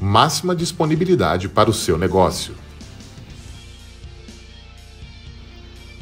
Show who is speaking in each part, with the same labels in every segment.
Speaker 1: máxima disponibilidade para o seu negócio.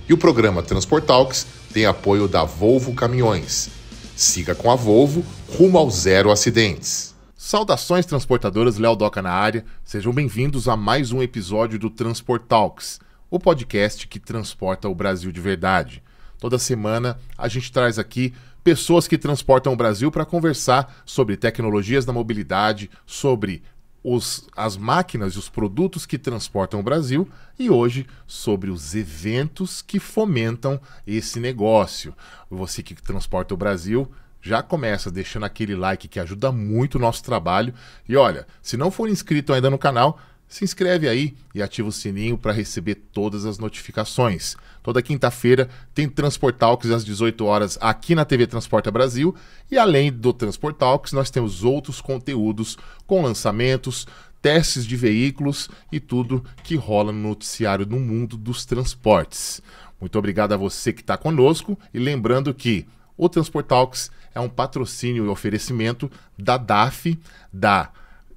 Speaker 1: E o programa Transportalks tem apoio da Volvo Caminhões. Siga com a Volvo rumo ao zero acidentes. Saudações transportadoras, Léo Doca na área. Sejam bem-vindos a mais um episódio do Transportalks, o podcast que transporta o Brasil de verdade. Toda semana a gente traz aqui pessoas que transportam o Brasil para conversar sobre tecnologias da mobilidade, sobre os, as máquinas e os produtos que transportam o Brasil e hoje sobre os eventos que fomentam esse negócio. Você que transporta o Brasil, já começa deixando aquele like que ajuda muito o nosso trabalho. E olha, se não for inscrito ainda no canal, se inscreve aí e ativa o sininho para receber todas as notificações. Toda quinta-feira tem Transportalks às 18 horas aqui na TV Transporta Brasil. E além do Transportalks, nós temos outros conteúdos com lançamentos, testes de veículos e tudo que rola no noticiário no mundo dos transportes. Muito obrigado a você que está conosco e lembrando que o Transportalks é um patrocínio e oferecimento da DAF, da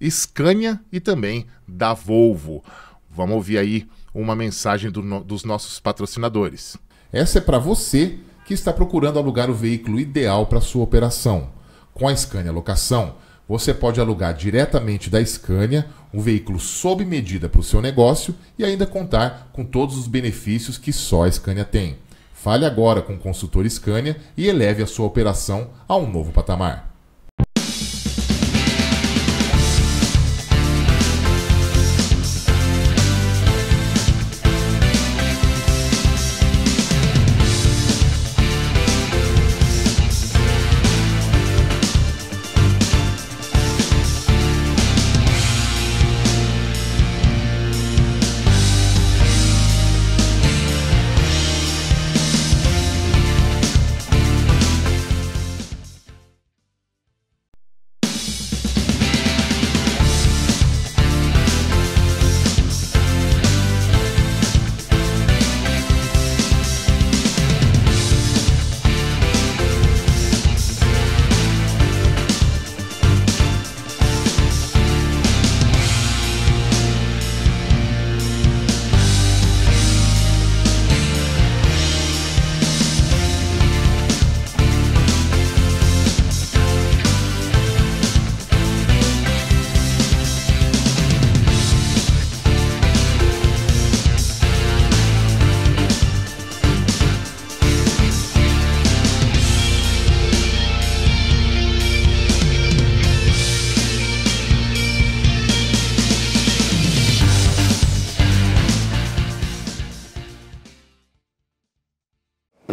Speaker 1: Scania e também da Volvo. Vamos ouvir aí uma mensagem do no, dos nossos patrocinadores. Essa é para você que está procurando alugar o veículo ideal para sua operação. Com a Scania Locação, você pode alugar diretamente da Scania um veículo sob medida para o seu negócio e ainda contar com todos os benefícios que só a Scania tem. Fale agora com o consultor Scania e eleve a sua operação a um novo patamar.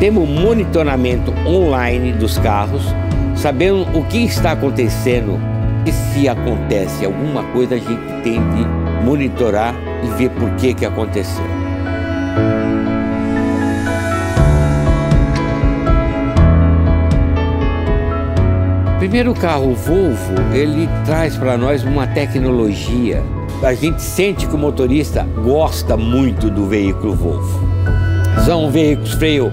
Speaker 2: Temos monitoramento online dos carros, sabendo o que está acontecendo. E se acontece alguma coisa, a gente tem de monitorar e ver por que, que aconteceu. Primeiro o carro Volvo, ele traz para nós uma tecnologia. A gente sente que o motorista gosta muito do veículo Volvo. São veículos freio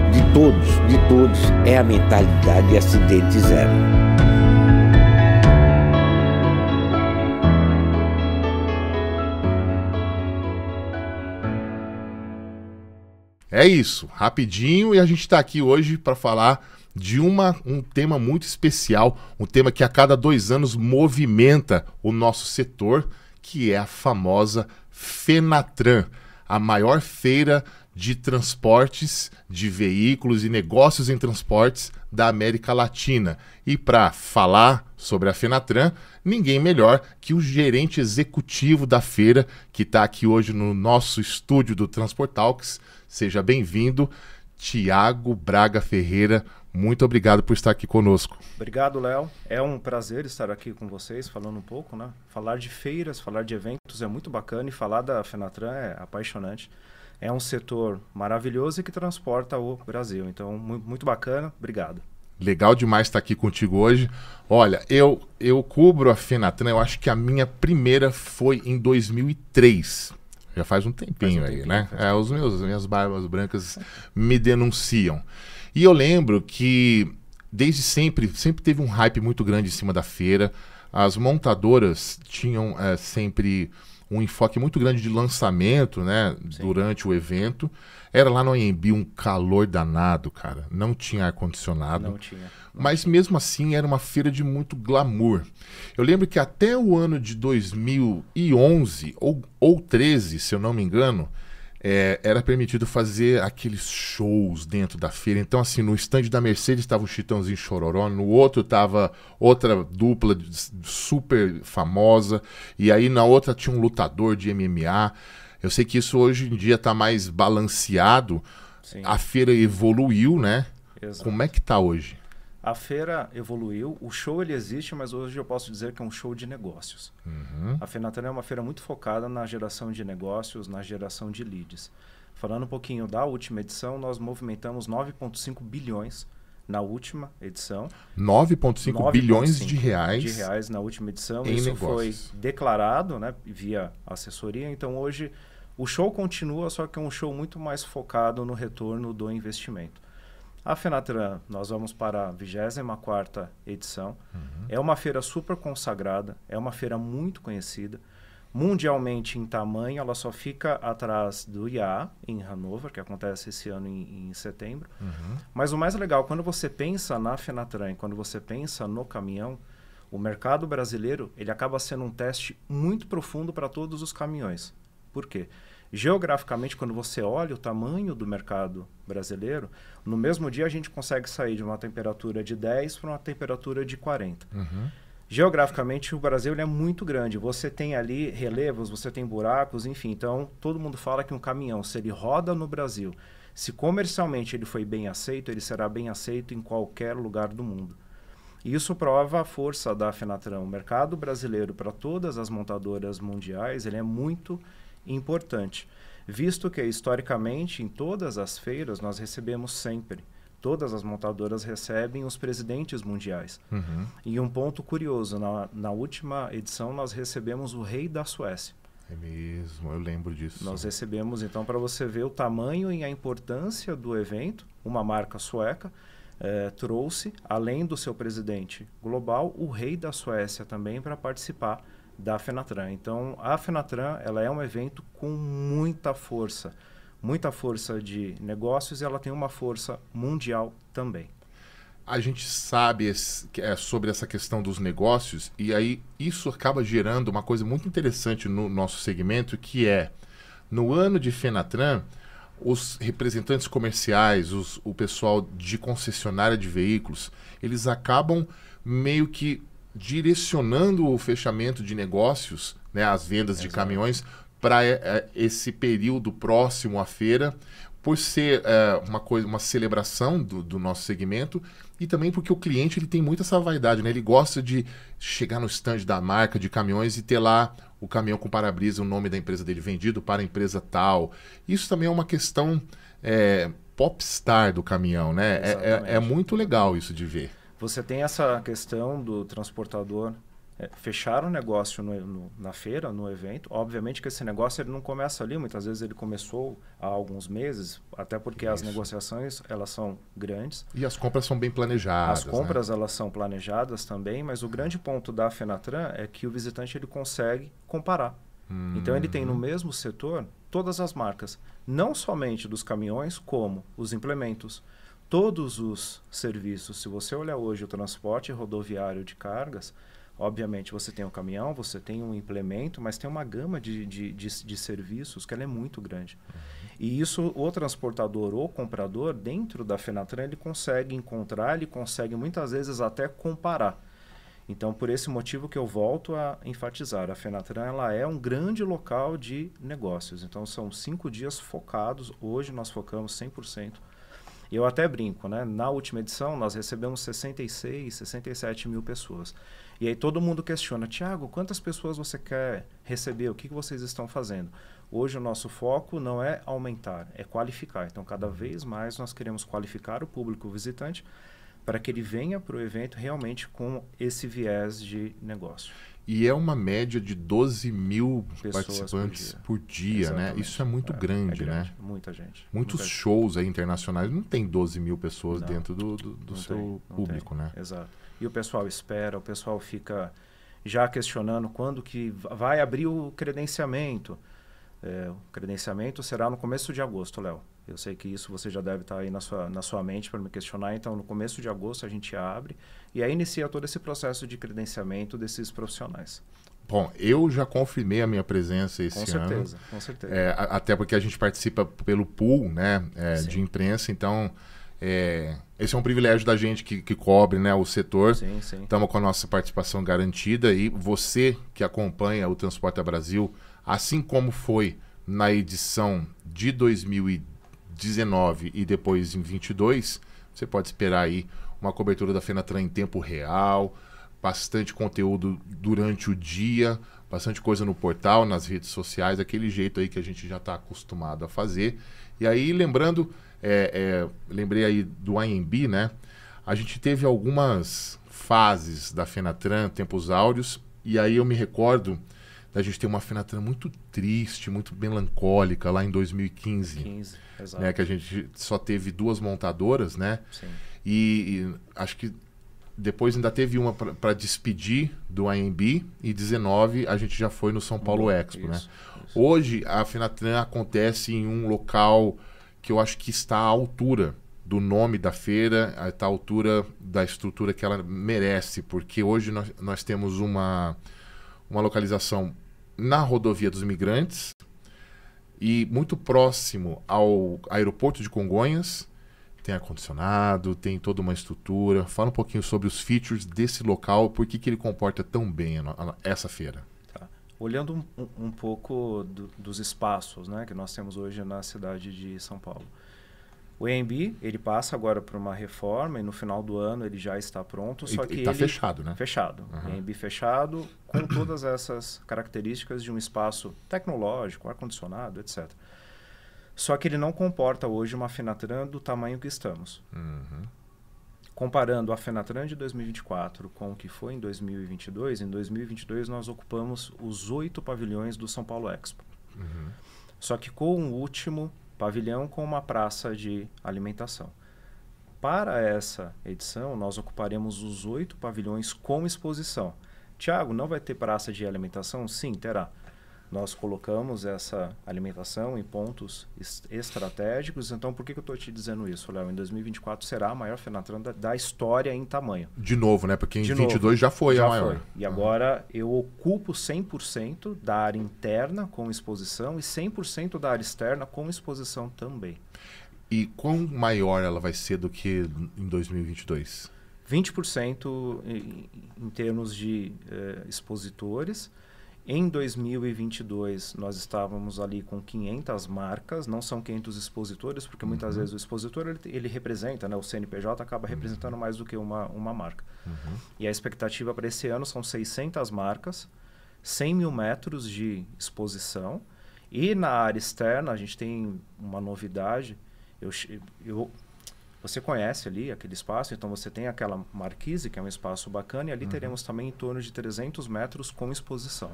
Speaker 2: de todos, de todos, é a mentalidade acidente zero.
Speaker 1: É isso, rapidinho e a gente está aqui hoje para falar de uma, um tema muito especial, um tema que a cada dois anos movimenta o nosso setor, que é a famosa Fenatran a maior feira de transportes de veículos e negócios em transportes da América Latina. E para falar sobre a Fenatran, ninguém melhor que o gerente executivo da feira, que está aqui hoje no nosso estúdio do Transportalks. Seja bem-vindo. Tiago Braga Ferreira. Muito obrigado por estar aqui conosco.
Speaker 3: Obrigado, Léo. É um prazer estar aqui com vocês, falando um pouco, né? Falar de feiras, falar de eventos é muito bacana e falar da Fenatran é apaixonante. É um setor maravilhoso e que transporta o Brasil. Então, muito bacana. Obrigado.
Speaker 1: Legal demais estar aqui contigo hoje. Olha, eu eu cubro a Fenatran, eu acho que a minha primeira foi em 2003. Já faz um tempinho, faz um tempinho aí, né? é, os meus, minhas barbas brancas me denunciam. E eu lembro que desde sempre, sempre teve um hype muito grande em cima da feira. As montadoras tinham é, sempre um enfoque muito grande de lançamento, né? Sim. Durante o evento. Era lá no Anhembi um calor danado, cara. Não tinha ar-condicionado. Não tinha. Não mas tinha. mesmo assim era uma feira de muito glamour. Eu lembro que até o ano de 2011 ou, ou 13, se eu não me engano, é, era permitido fazer aqueles shows dentro da feira. Então, assim, no estande da Mercedes estava o Chitãozinho Chororó, no outro estava outra dupla super famosa, e aí na outra tinha um lutador de MMA. Eu sei que isso hoje em dia está mais balanceado. Sim. A feira evoluiu, né? Exato. Como é que está hoje?
Speaker 3: A feira evoluiu, o show ele existe, mas hoje eu posso dizer que é um show de negócios. Uhum. A Fenatan é uma feira muito focada na geração de negócios, na geração de leads. Falando um pouquinho da última edição, nós movimentamos 9,5 bilhões na última edição.
Speaker 1: 9,5 bilhões de reais. De reais
Speaker 3: na última edição. Isso negócios. foi declarado né, via assessoria. Então hoje o show continua, só que é um show muito mais focado no retorno do investimento. A FENATRAN, nós vamos para a 24 edição. Uhum. É uma feira super consagrada, é uma feira muito conhecida. Mundialmente em tamanho, ela só fica atrás do IA em Hanover, que acontece esse ano em, em setembro. Uhum. Mas o mais legal, quando você pensa na FENATRAN, quando você pensa no caminhão, o mercado brasileiro ele acaba sendo um teste muito profundo para todos os caminhões. Por quê? geograficamente, quando você olha o tamanho do mercado brasileiro, no mesmo dia a gente consegue sair de uma temperatura de 10 para uma temperatura de 40. Uhum. Geograficamente, o Brasil é muito grande. Você tem ali relevos, você tem buracos, enfim. Então, todo mundo fala que um caminhão, se ele roda no Brasil, se comercialmente ele foi bem aceito, ele será bem aceito em qualquer lugar do mundo. E isso prova a força da Fenatran. O mercado brasileiro para todas as montadoras mundiais ele é muito importante, visto que historicamente em todas as feiras nós recebemos sempre todas as montadoras recebem os presidentes mundiais. Uhum. E um ponto curioso, na, na, última edição nós recebemos o rei da Suécia. É mesmo, eu lembro disso. Nós recebemos, então, para você ver o tamanho e a importância do evento, uma marca sueca eh, trouxe, além do seu presidente global, o rei da Suécia também para participar da Fenatran. Então, a Fenatran ela é um evento com muita força, muita força de negócios e ela tem uma força mundial também.
Speaker 1: A gente sabe é, sobre essa questão dos negócios e aí isso acaba gerando uma coisa muito interessante no nosso segmento, que é no ano de Fenatran, os representantes comerciais, os, o pessoal de concessionária de veículos, eles acabam meio que direcionando o fechamento de negócios, né, as vendas de caminhões, para é, eh, esse período próximo à feira, por ser é, uma coisa, uma celebração do, do, nosso segmento e também porque o cliente ele tem muito essa vaidade, né? Ele gosta de chegar no stand da marca de caminhões e ter lá o caminhão com para-brisa, o nome da empresa dele vendido para a empresa tal. Isso também é uma questão é, popstar do caminhão, né? É, é, é muito legal isso de ver. Você tem
Speaker 3: essa questão do transportador é, fechar um negócio no, no, na feira, no evento. Obviamente que esse negócio ele não começa ali, muitas vezes ele começou há alguns meses, até porque Isso. as negociações elas são grandes.
Speaker 1: E as compras são bem planejadas. As né? compras
Speaker 3: né? elas são planejadas também, mas o grande ponto da Fenatran é que o visitante ele consegue comparar. Hum. Então ele tem no mesmo setor todas as marcas, não somente dos caminhões, como os implementos, todos os serviços. Se você olhar hoje o transporte rodoviário de cargas, obviamente você tem um caminhão, você tem um implemento, mas tem uma gama de, de, de, de serviços que é muito grande. E isso o transportador ou comprador, dentro da Fenatran, ele consegue encontrar, ele consegue muitas vezes até comparar. Então, por esse motivo que eu volto a enfatizar, a Fenatran ela é um grande local de negócios. Então, são cinco dias focados. Hoje nós focamos 100% e eu até brinco, né? Na última edição, nós recebemos 66, 67 mil pessoas. E aí todo mundo questiona, Tiago, quantas pessoas você quer receber? O que, que vocês estão fazendo? Hoje o nosso foco não é aumentar, é qualificar. Então, cada uhum. vez mais nós queremos qualificar o público visitante para que ele venha para o evento realmente com esse viés de negócio.
Speaker 1: E é uma média de 12 mil Pessoas participantes por dia, por dia né? Isso é muito é, é grande, é grande, né? Muita gente. Muitos muita shows gente. internacionais não tem 12 mil pessoas não, dentro do, do, do seu tem, público, né? Exato.
Speaker 3: E o pessoal espera, o pessoal fica já questionando quando que vai abrir o credenciamento. É, o credenciamento será no começo de agosto, Léo. Eu sei que isso você já deve estar tá aí na sua, na sua mente para me questionar. Então, no começo de agosto, a gente abre e aí inicia todo esse processo de credenciamento desses profissionais.
Speaker 1: Bom, eu já confirmei a minha presença esse com certeza, ano. Com certeza, é, até porque a gente participa pelo pool né, é, de imprensa, então é, esse é um privilégio da gente que, que cobre né, o setor. Estamos com a nossa participação garantida e você que acompanha o a Brasil, assim como foi na edição de 2010, 19 e depois em 22, você pode esperar aí uma cobertura da Fenatran em tempo real, bastante conteúdo durante o dia, bastante coisa no portal, nas redes sociais, aquele jeito aí que a gente já está acostumado a fazer. E aí, lembrando, é, é, lembrei aí do IMB, né? A gente teve algumas fases da Fenatran, tempos áureos, e aí eu me recordo da gente ter uma Fenatran muito triste, muito melancólica lá em 2015. 15, exato. Né, que a gente só teve duas montadoras, né? Sim. E, e acho que depois ainda teve uma para despedir do AMB e 19 a gente já foi no São Paulo uhum, Expo, né? isso, né? Isso. Hoje a Fenatran acontece em um local que eu acho que está à altura do nome da feira, está eh, à altura da estrutura que ela merece, porque hoje nós, nós temos uma uma localização na rodovia dos imigrantes e muito próximo ao aeroporto de Congonhas. Tem ar-condicionado, tem toda uma estrutura. Fala um pouquinho sobre os features desse local, por que, que ele comporta tão bem essa feira.
Speaker 3: Tá. Olhando um, um pouco do, dos espaços né, que nós temos hoje na cidade de São Paulo. O EMB, ele passa agora por uma reforma e no final do ano ele já está pronto, só tá e, está fechado, né? Fechado. Uhum. EMB fechado, com todas essas características de um espaço tecnológico, ar-condicionado, etc. Só que ele não comporta hoje uma Fenatran do tamanho que estamos. Uhum. Comparando a Fenatran de 2024 com o que foi em 2022, em 2022 nós ocupamos os oito pavilhões do São Paulo Expo. Uhum. Só que com o último pavilhão com uma praça de alimentação. Para essa edição, nós ocuparemos os oito pavilhões com exposição. Tiago, não vai ter praça de alimentação? Sim, terá. Nós colocamos essa alimentação em pontos estratégicos. Então, por que, que eu estou te dizendo isso, Léo? Em 2024 será a maior Fenatran da, da história em tamanho.
Speaker 1: De novo, né? Porque em 2022 já foi já a maior. Foi.
Speaker 3: E uhum. agora eu ocupo 100% da área interna com exposição e 100% da área externa com exposição também.
Speaker 1: E quão maior ela vai ser do que em 2022? 20%
Speaker 3: em, em termos de eh, expositores, em 2022, nós estávamos ali com 500 marcas, não são 500 expositores, porque uhum. muitas vezes o expositor ele, ele, representa, né? o CNPJ acaba uhum. representando mais do que uma, uma marca. Uhum. E a expectativa para esse ano são 600 marcas, 100 mil metros de exposição. E na área externa, a gente tem uma novidade. Eu, eu, você conhece ali aquele espaço, então você tem aquela marquise, que é um espaço bacana, e ali uhum. teremos também em torno de 300 metros com exposição.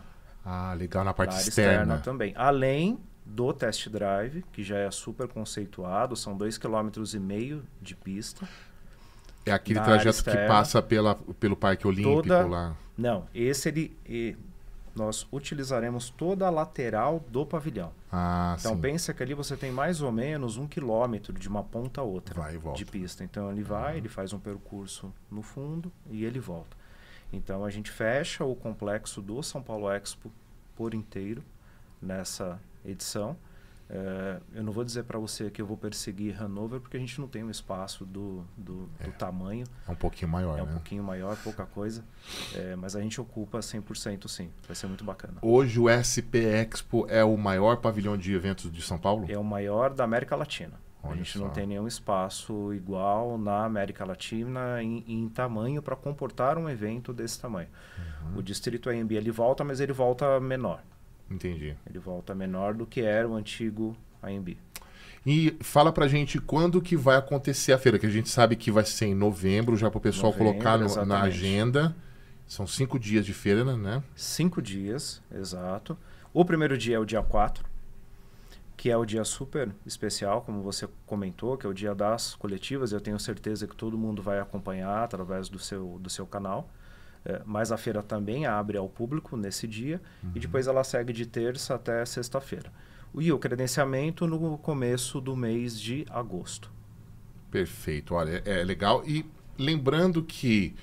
Speaker 1: Ah, legal, na parte externa. externa.
Speaker 3: também. Além do test drive, que já é super conceituado, são 2,5 km de pista.
Speaker 1: É aquele trajeto que passa pela, pelo Parque Olímpico toda... lá.
Speaker 3: Não, esse ele, nós utilizaremos toda a lateral do pavilhão.
Speaker 1: Ah, então sim.
Speaker 3: pensa que ali você tem mais ou menos um quilômetro de uma ponta a outra de pista. Então ele vai, uhum. ele faz um percurso no fundo e ele volta. Então a gente fecha o complexo do São Paulo Expo por inteiro nessa edição. É, eu não vou dizer para você que eu vou perseguir Hanover, porque a gente não tem um espaço do, do, é, do tamanho.
Speaker 1: É um pouquinho maior, É um né?
Speaker 3: pouquinho maior, pouca coisa. É, mas a gente ocupa 100% sim. Vai ser muito bacana. Hoje
Speaker 1: o SP Expo é o maior pavilhão de eventos de São Paulo? É o maior da América
Speaker 3: Latina. Olha a gente só. não tem nenhum espaço igual na América Latina em, em tamanho para comportar um evento desse tamanho. Uhum. O distrito AMB ele volta, mas ele volta menor. Entendi. Ele volta menor do que era o antigo AMB.
Speaker 1: E fala pra gente quando que vai acontecer a feira, que a gente sabe que vai ser em novembro, já para o pessoal novembro, colocar no, na agenda. São cinco dias de feira, né? Cinco dias, exato.
Speaker 3: O primeiro dia é o dia 4, que é o dia super especial, como você comentou, que é o dia das coletivas. Eu tenho certeza que todo mundo vai acompanhar através do seu, do seu canal. É, mas a feira também abre ao público nesse dia uhum. e depois ela segue de terça até sexta-feira. E o credenciamento no começo do mês de
Speaker 1: agosto. Perfeito, olha, é, é legal. E lembrando que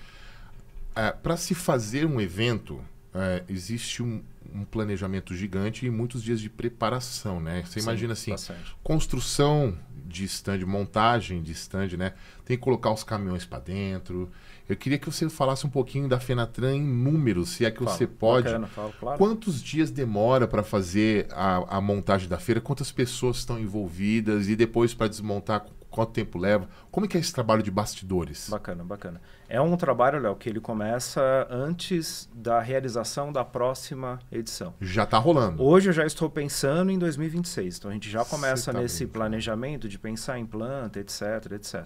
Speaker 1: é, para se fazer um evento, é, existe um, um planejamento gigante e muitos dias de preparação, né? Você Sim, imagina tá assim, construção de stand, montagem de stand, né? Tem que colocar os caminhões para dentro. Eu queria que você falasse um pouquinho da Fenatran em números, se é que você pode. Bacana, falo, claro. Quantos dias demora para fazer a, a montagem da feira? Quantas pessoas estão envolvidas? E depois para desmontar, Quanto tempo leva? Como é que é esse trabalho de bastidores? Bacana, bacana. É um trabalho, Léo, que
Speaker 3: ele começa antes da realização da próxima edição.
Speaker 1: Já está rolando.
Speaker 3: Hoje eu já estou pensando em 2026. Então a gente já começa tá nesse bem. planejamento de pensar em planta, etc, etc.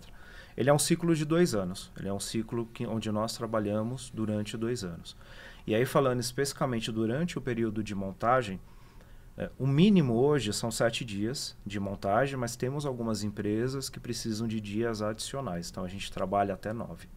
Speaker 3: Ele é um ciclo de dois anos. Ele é um ciclo que, onde nós trabalhamos durante dois anos. E aí, falando especificamente durante o período de montagem, é, o mínimo hoje são sete dias de montagem, mas temos algumas empresas que precisam de dias adicionais. Então a gente trabalha até nove.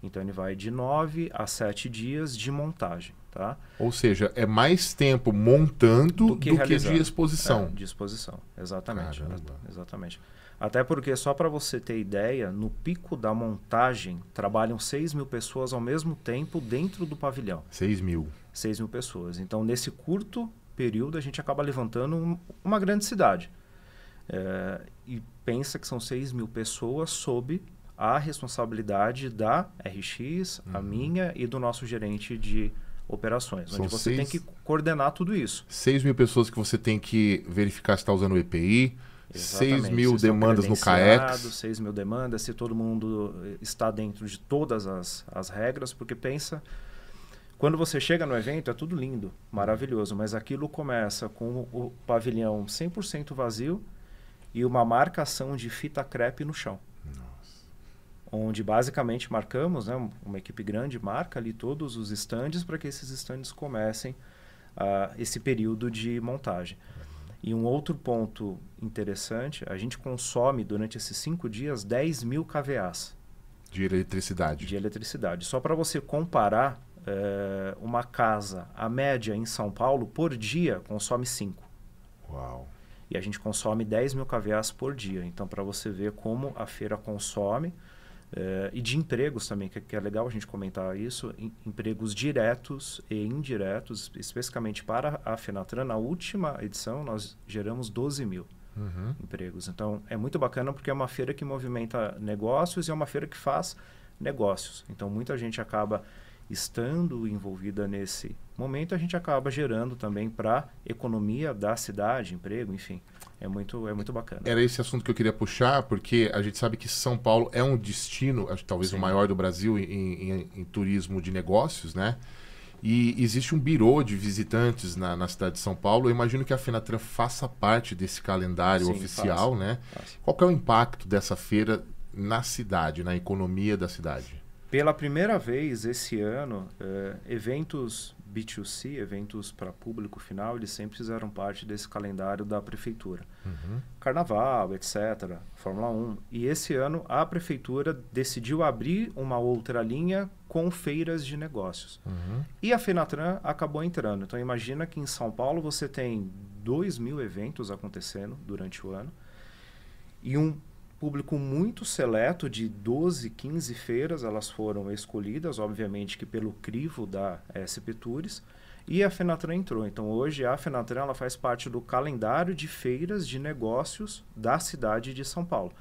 Speaker 3: Então ele vai de nove a sete dias de montagem. Tá?
Speaker 1: Ou seja, é mais tempo montando do que, do que de exposição. É,
Speaker 3: de exposição, exatamente. Caramba. Exatamente. Até porque, só para você ter ideia, no pico da montagem trabalham 6 mil pessoas ao mesmo tempo dentro do pavilhão. 6 mil. 6 mil pessoas. Então, nesse curto período, a gente acaba levantando uma grande cidade. É, e pensa que são 6 mil pessoas sob a responsabilidade da RX, uhum. a minha e do nosso gerente de operações, são onde você seis, tem que
Speaker 1: coordenar tudo isso. 6 mil pessoas que você tem que verificar se está usando o EPI, seis 6 mil demandas no CAEX.
Speaker 3: 6 mil demandas, se todo mundo está dentro de todas as, as regras, porque pensa quando você chega no evento, é tudo lindo, maravilhoso, mas aquilo começa com o pavilhão 100% vazio e uma marcação de fita crepe no chão. Onde basicamente marcamos, né, uma equipe grande marca ali todos os estandes para que esses estandes comecem uh, esse período de montagem. E um outro ponto interessante, a gente consome durante esses cinco dias 10 mil kVAs. De eletricidade. De eletricidade. Só para você comparar, é, uma casa, a média em São Paulo, por dia, consome 5. Uau! E a gente consome 10 mil caviás por dia. Então, para você ver como a feira consome, é, e de empregos também, que, que, é legal a gente comentar isso, em, empregos diretos e indiretos, especificamente para a Fenatran, na última edição nós geramos 12 mil uhum. empregos. Então é muito bacana porque é uma feira que movimenta negócios e é uma feira que faz negócios. Então muita gente acaba estando envolvida nesse momento, a gente acaba gerando também para economia da cidade, emprego, enfim. É muito, é muito bacana.
Speaker 1: Era esse assunto que eu queria puxar, porque a gente sabe que São Paulo é um destino, talvez Sim. o maior do Brasil em, em, em, turismo de negócios, né? E existe um birô de visitantes na, na, cidade de São Paulo. Eu imagino que a Fenatran faça parte desse calendário Sim, oficial, faz, né? Faz. Qual é o impacto dessa feira na cidade, na economia da cidade?
Speaker 3: Pela primeira vez esse ano, eh, eventos B2C, eventos para público final, eles sempre fizeram parte desse calendário da prefeitura. Uhum. Carnaval, etc., Fórmula 1. E esse ano a prefeitura decidiu abrir uma outra linha com feiras de negócios. Uhum. E a Fenatran acabou entrando. Então imagina que em São Paulo você tem 2 mil eventos acontecendo durante o ano e um público muito seleto de 12, 15 feiras, elas foram escolhidas, obviamente que pelo crivo da eh, SP Tours, e a Fenatran entrou. Então hoje a Fenatran ela faz parte do calendário de feiras de negócios da cidade de São Paulo.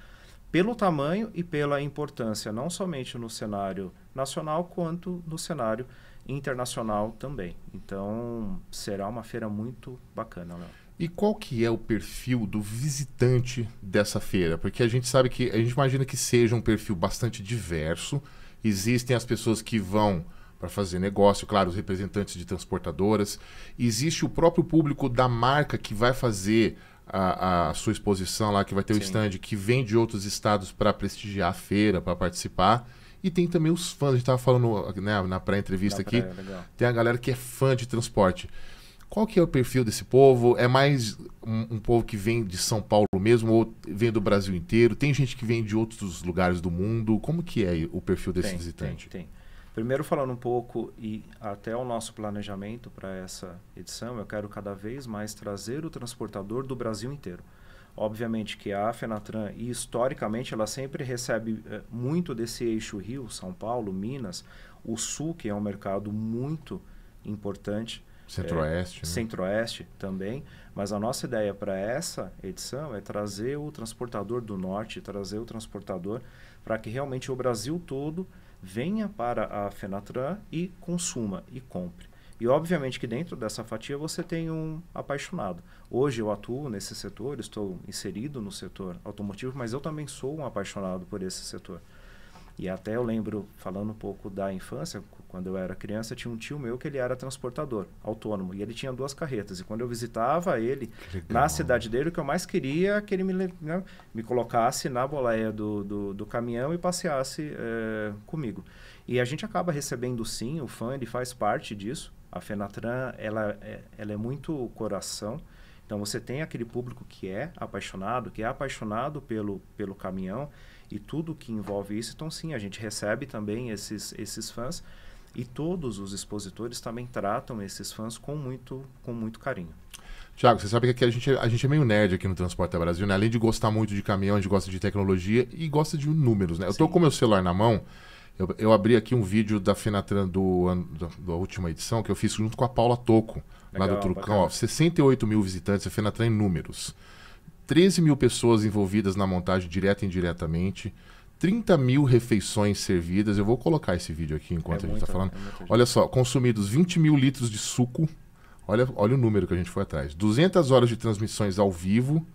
Speaker 3: Pelo tamanho e pela importância, não somente no cenário nacional, quanto no cenário internacional também. Então será uma feira muito bacana, Léo.
Speaker 1: E qual que é o perfil do visitante dessa feira? Porque a gente sabe que a gente imagina que seja um perfil bastante diverso. Existem as pessoas que vão para fazer negócio, claro, os representantes de transportadoras. Existe o próprio público da marca que vai fazer a, a sua exposição lá, que vai ter Sim. o stand, que vem de outros estados para prestigiar a feira, para participar. E tem também os fãs, a gente estava falando né, na pré-entrevista aqui, tem a galera que é fã de transporte. Qual que é o perfil desse povo? É mais um, um, povo que vem de São Paulo mesmo ou vem do Brasil inteiro? Tem gente que vem de outros lugares do mundo? Como que é o perfil desse tem, visitante?
Speaker 3: Tem, tem. Primeiro falando um pouco e até o nosso planejamento para essa edição, eu quero cada vez mais trazer o transportador do Brasil inteiro. Obviamente que a Fenatran, e historicamente ela sempre recebe eh, muito desse eixo Rio, São Paulo, Minas, o Sul, que é um mercado muito importante. Centro-Oeste. É, né? Centro-Oeste também. Mas a nossa ideia para essa edição é trazer o transportador do norte, trazer o transportador para que realmente o Brasil todo venha para a Fenatran e consuma e compre. E obviamente que dentro dessa fatia você tem um apaixonado. Hoje eu atuo nesse setor, estou inserido no setor automotivo, mas eu também sou um apaixonado por esse setor. E até eu lembro, falando um pouco da infância, quando eu era criança, tinha um tio meu que ele era transportador autônomo e ele tinha duas carretas. E quando eu visitava ele na cidade dele, o que eu mais queria é que ele me, né, me colocasse na boleia do, do, do caminhão e passeasse é, comigo. E a gente acaba recebendo sim, o fã ele faz parte disso. A Fenatran ela é, ela é muito coração. Então você tem aquele público que é apaixonado, que é apaixonado pelo, pelo caminhão e tudo que envolve isso. Então, sim, a gente recebe também esses, esses fãs e todos os expositores também tratam esses fãs com muito, com muito carinho.
Speaker 1: Tiago, você sabe que aqui a gente, é, a gente é meio nerd aqui no Transporte Brasil, né? Além de gostar muito de caminhão, a gente gosta de tecnologia e gosta de números, né? Eu estou com meu celular na mão, eu, eu, abri aqui um vídeo da Fenatran do, do, da última edição que eu fiz junto com a Paula Toco, Legal, lá do Trucão. Ó, 68 mil visitantes, a Fenatran em números. 13 mil pessoas envolvidas na montagem, direta e indiretamente. 30 mil refeições servidas. Eu vou colocar esse vídeo aqui enquanto é a gente está falando. É olha só, consumidos 20 mil litros de suco. Olha, olha o número que a gente foi atrás. 200 horas de transmissões ao vivo.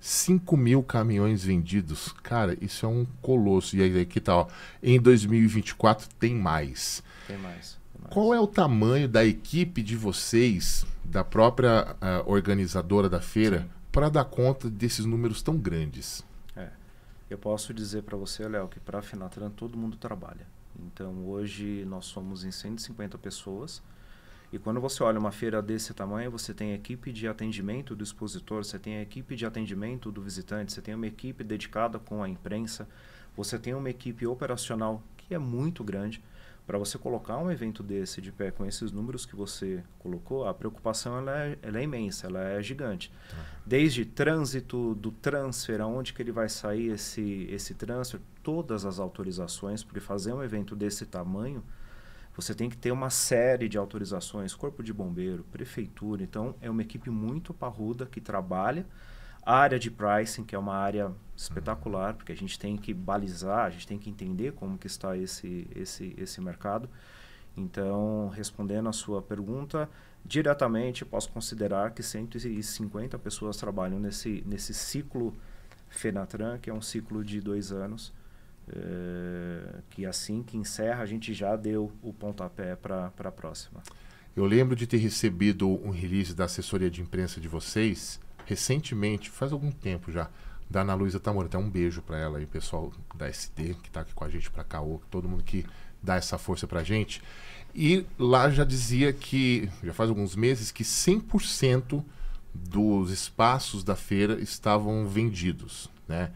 Speaker 1: 5 mil caminhões vendidos. Cara, isso é um colosso. E aí, aqui tá, ó. Em 2024 tem mais. Tem mais. Tem mais. Qual é o tamanho da equipe de vocês, da própria uh, organizadora da feira, Sim para dar conta desses números tão grandes?
Speaker 3: É. Eu posso dizer para você, Léo, que para a Finatran todo mundo trabalha. Então hoje nós somos em 150 pessoas. E quando você olha uma feira desse tamanho, você tem a equipe de atendimento do expositor, você tem a equipe de atendimento do visitante, você tem uma equipe dedicada com a imprensa, você tem uma equipe operacional que é muito grande para você colocar um evento desse de pé com esses números que você colocou, a preocupação ela é, ela é imensa, ela é gigante. Tá. Desde trânsito do transfer, aonde que ele vai sair esse, esse transfer, todas as autorizações, porque fazer um evento desse tamanho, você tem que ter uma série de autorizações, corpo de bombeiro, prefeitura, então é uma equipe muito parruda que trabalha a área de pricing, que é uma área espetacular, porque a gente tem que balizar, a gente tem que entender como que está esse, esse, esse mercado. Então, respondendo a sua pergunta, diretamente posso considerar que 150 pessoas trabalham nesse, nesse ciclo FENATRAN, que é um ciclo de dois anos, é, que assim que encerra a gente já deu o
Speaker 1: pontapé para a próxima. Eu lembro de ter recebido um release da assessoria de imprensa de vocês, recentemente, faz algum tempo já, da Ana Luísa Tamura. Até então, um beijo para ela e o pessoal da SD que está aqui com a gente, para Caô, todo mundo que dá essa força para gente. E lá já dizia que, já faz alguns meses, que 100% dos espaços da feira estavam vendidos, né?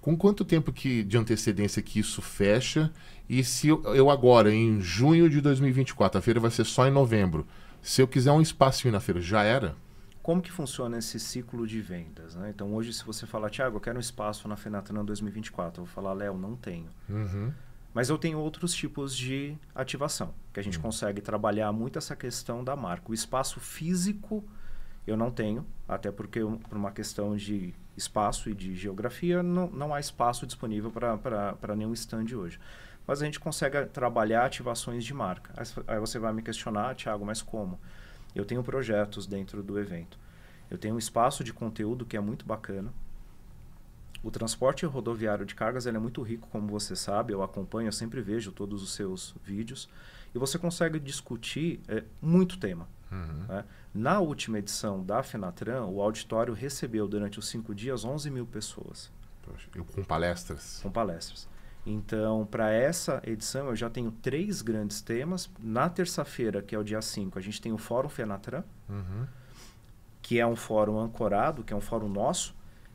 Speaker 1: Com quanto tempo que, de antecedência que isso fecha? E se eu, eu agora, em junho de 2024, a feira vai ser só em novembro, se eu quiser um espaço na feira, já era?
Speaker 3: Como que funciona esse ciclo de vendas? Né? Então, hoje, se você falar, Tiago, eu quero um espaço na Fenatran 2024, eu vou falar, Léo, não tenho. Uhum. Mas eu tenho outros tipos de ativação, que a gente uhum. consegue trabalhar muito essa questão da marca. O espaço físico eu não tenho, até porque eu, por uma questão de espaço e de geografia, não, não há espaço disponível para nenhum stand hoje. Mas a gente consegue trabalhar ativações de marca. Aí você vai me questionar, Tiago, mas como? Eu tenho projetos dentro do evento. Eu tenho um espaço de conteúdo que é muito bacana. O transporte rodoviário de cargas é muito rico, como você sabe. Eu acompanho, eu sempre vejo todos os seus vídeos. E você consegue discutir é, muito tema. Uhum. Né? Na última edição da Fenatran, o auditório recebeu durante os cinco dias 11 mil pessoas. Poxa, com palestras? Com palestras. Então, para essa edição, eu já tenho três grandes temas. Na terça-feira, que é o dia 5, a gente tem o Fórum Fenatran, uhum. que é um fórum ancorado, que é um fórum nosso,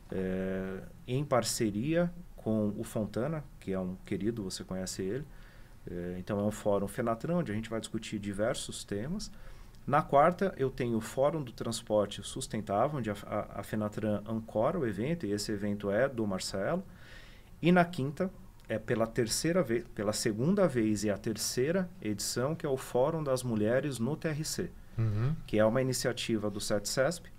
Speaker 3: é, em parceria com o Fontana, que é um querido, você conhece ele. É, então, é um fórum Fenatran, onde a gente vai discutir diversos temas. Na quarta, eu tenho o Fórum do Transporte Sustentável, onde a, a, a Fenatran ancora o evento, e esse evento é do Marcelo. E na quinta, é pela terceira vez, pela segunda vez e a terceira edição que é o Fórum das Mulheres no TRC, uhum. que é uma iniciativa do SETCESP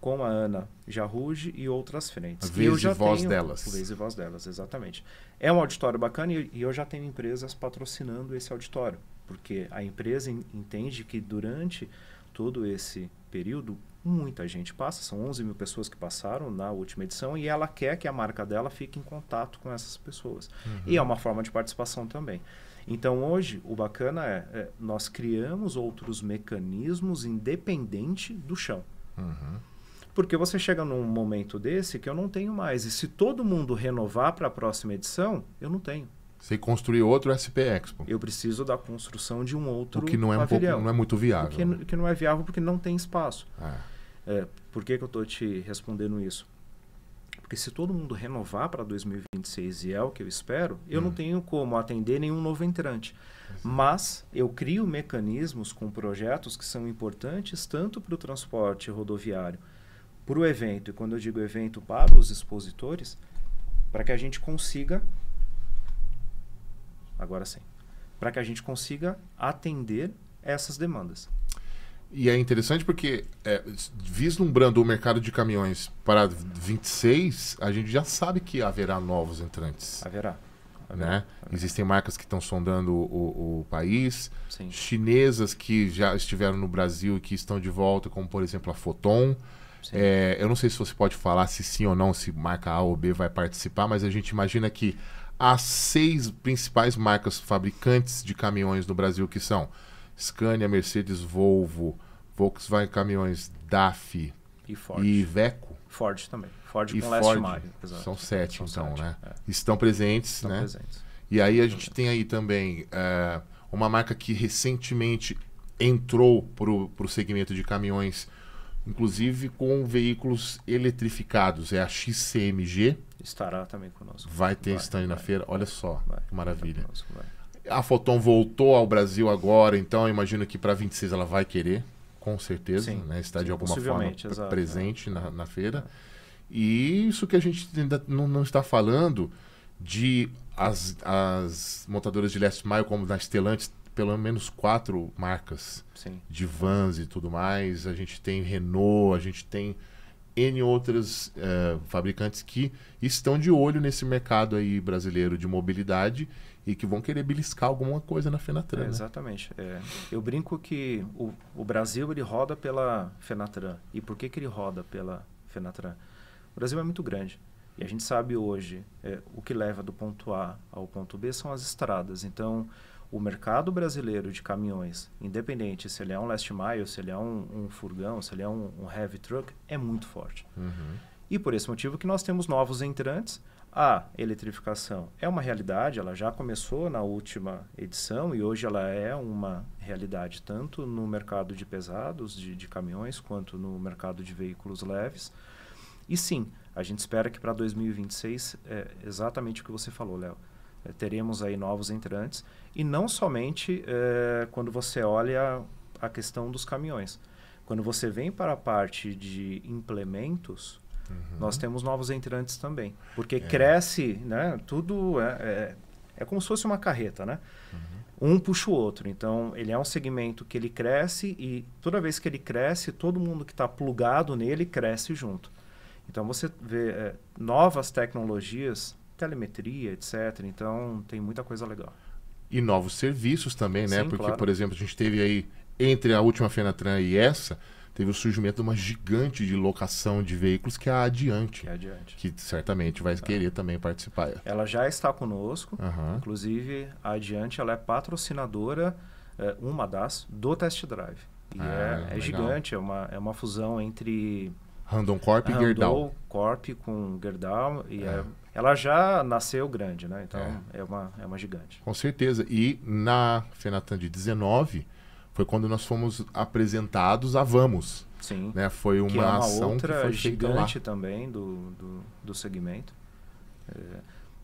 Speaker 3: com a Ana Jarruge e outras frentes. A vez eu já e voz tenho, delas. Vez e voz delas, exatamente. É um auditório bacana e, e eu já tenho empresas patrocinando esse auditório, porque a empresa entende que durante todo esse período Muita gente passa, são 11 mil pessoas que passaram na última edição e ela quer que a marca dela fique em contato com essas pessoas. Uhum. E é uhum. uma forma de participação também. Então hoje o bacana é, é nós criamos outros mecanismos independente do chão. Uhum. Porque você chega num momento desse que eu não tenho mais. E se todo mundo renovar para a próxima edição, eu não tenho.
Speaker 1: Você construir outro SP Expo.
Speaker 3: Eu preciso da construção de um outro. O que não é, pavilhão, um pouco, não é muito viável. O que, né? que não é viável porque não tem espaço. É. É, por que, que eu estou te respondendo isso? Porque se todo mundo renovar para 2026 e é o que eu espero, eu hum. não tenho como atender nenhum novo entrante. Mas eu crio mecanismos com projetos que são importantes tanto para o transporte rodoviário, para o evento, e quando eu digo evento, para os expositores, para que a gente consiga agora sim. Para que a gente consiga atender essas demandas.
Speaker 1: E é interessante porque, é, vislumbrando o mercado de caminhões para 26, a gente já sabe que haverá novos entrantes. Haverá. haverá né? Haverá. Existem marcas que estão sondando o, o país, Sim. chinesas que já estiveram no Brasil e que estão de volta, como por exemplo a Foton. É, eu não sei se você pode falar se sim ou não, se marca A ou B vai participar, mas a gente imagina que as seis principais marcas fabricantes de caminhões no Brasil, que são Scania, Mercedes, Volvo, Volkswagen Caminhões, DAF e, Ford. e Iveco.
Speaker 3: Ford também. Ford e com Ford, Leste São
Speaker 1: sete, são então, sete, né? É. Estão presentes, Estão né? Presentes. E aí a gente tem aí também é, uma marca que recentemente entrou para o segmento de caminhões, inclusive com veículos eletrificados, é a XCMG. Estará também conosco. Vai ter vai, stand vai, na feira? Olha só, que maravilha. Conosco, a Foton voltou ao Brasil agora, então imagino que para 26 ela vai querer, com certeza, sim, né? Está de alguma forma exato, é. presente é. na, na feira. E isso que a gente ainda não, não está falando de as, as montadoras de last mile, como na Stellantis, pelo menos quatro marcas sim. de vans e tudo mais. A gente tem Renault, a gente tem N outras eh, fabricantes que estão de olho nesse mercado aí brasileiro de mobilidade e que vão querer beliscar alguma coisa na Fenatran. É, né?
Speaker 3: Exatamente. É. Eu brinco que o, o, Brasil ele roda pela Fenatran. E por que, que ele roda pela Fenatran? O Brasil é muito grande. E a gente sabe hoje é, o que leva do ponto A ao ponto B são as estradas. Então, o mercado brasileiro de caminhões, independente se ele é um last mile, se ele é um, um furgão, se ele é um, um heavy truck, é muito forte. Uhum. E por esse motivo que nós temos novos entrantes. A eletrificação é uma realidade, ela já começou na última edição e hoje ela é uma realidade tanto no mercado de pesados, de, de caminhões, quanto no mercado de veículos leves. E sim, a gente espera que para 2026, é exatamente o que você falou, Léo, eh, teremos aí novos entrantes. E não somente é, quando você olha a questão dos caminhões. Quando você vem para a parte de implementos, uhum. nós temos novos entrantes também. Porque é. cresce, né? Tudo é, é, é, como se fosse uma carreta, né? Uhum. Um puxa o outro. Então, ele é um segmento que ele cresce e toda vez que ele cresce, todo mundo que está plugado nele cresce junto. Então, você vê eh, novas tecnologias telemetria, etc. Então tem muita coisa legal.
Speaker 1: E novos serviços também, né? Sim, Porque, claro. por exemplo, a gente teve aí, entre a última Fenatran e essa, teve o surgimento de uma gigante de locação de veículos que é a Adiante. Que, é Adiante. que certamente vai é. querer também participar. Ela já está conosco. Uhum. Inclusive, a Adiante ela é patrocinadora,
Speaker 3: é, uma das, do Test Drive. E ah, é, é gigante, é uma, é uma fusão entre...
Speaker 1: Random Corp e Random
Speaker 3: Corp com Gerdau e é. é ela já nasceu grande, né? Então é. é, uma, é uma gigante.
Speaker 1: Com certeza. E na Fenatan de 19 foi quando nós fomos apresentados a Vamos. Sim. Né? Foi uma, é uma ação outra que foi gigante
Speaker 3: lá. também do, do, do segmento. É...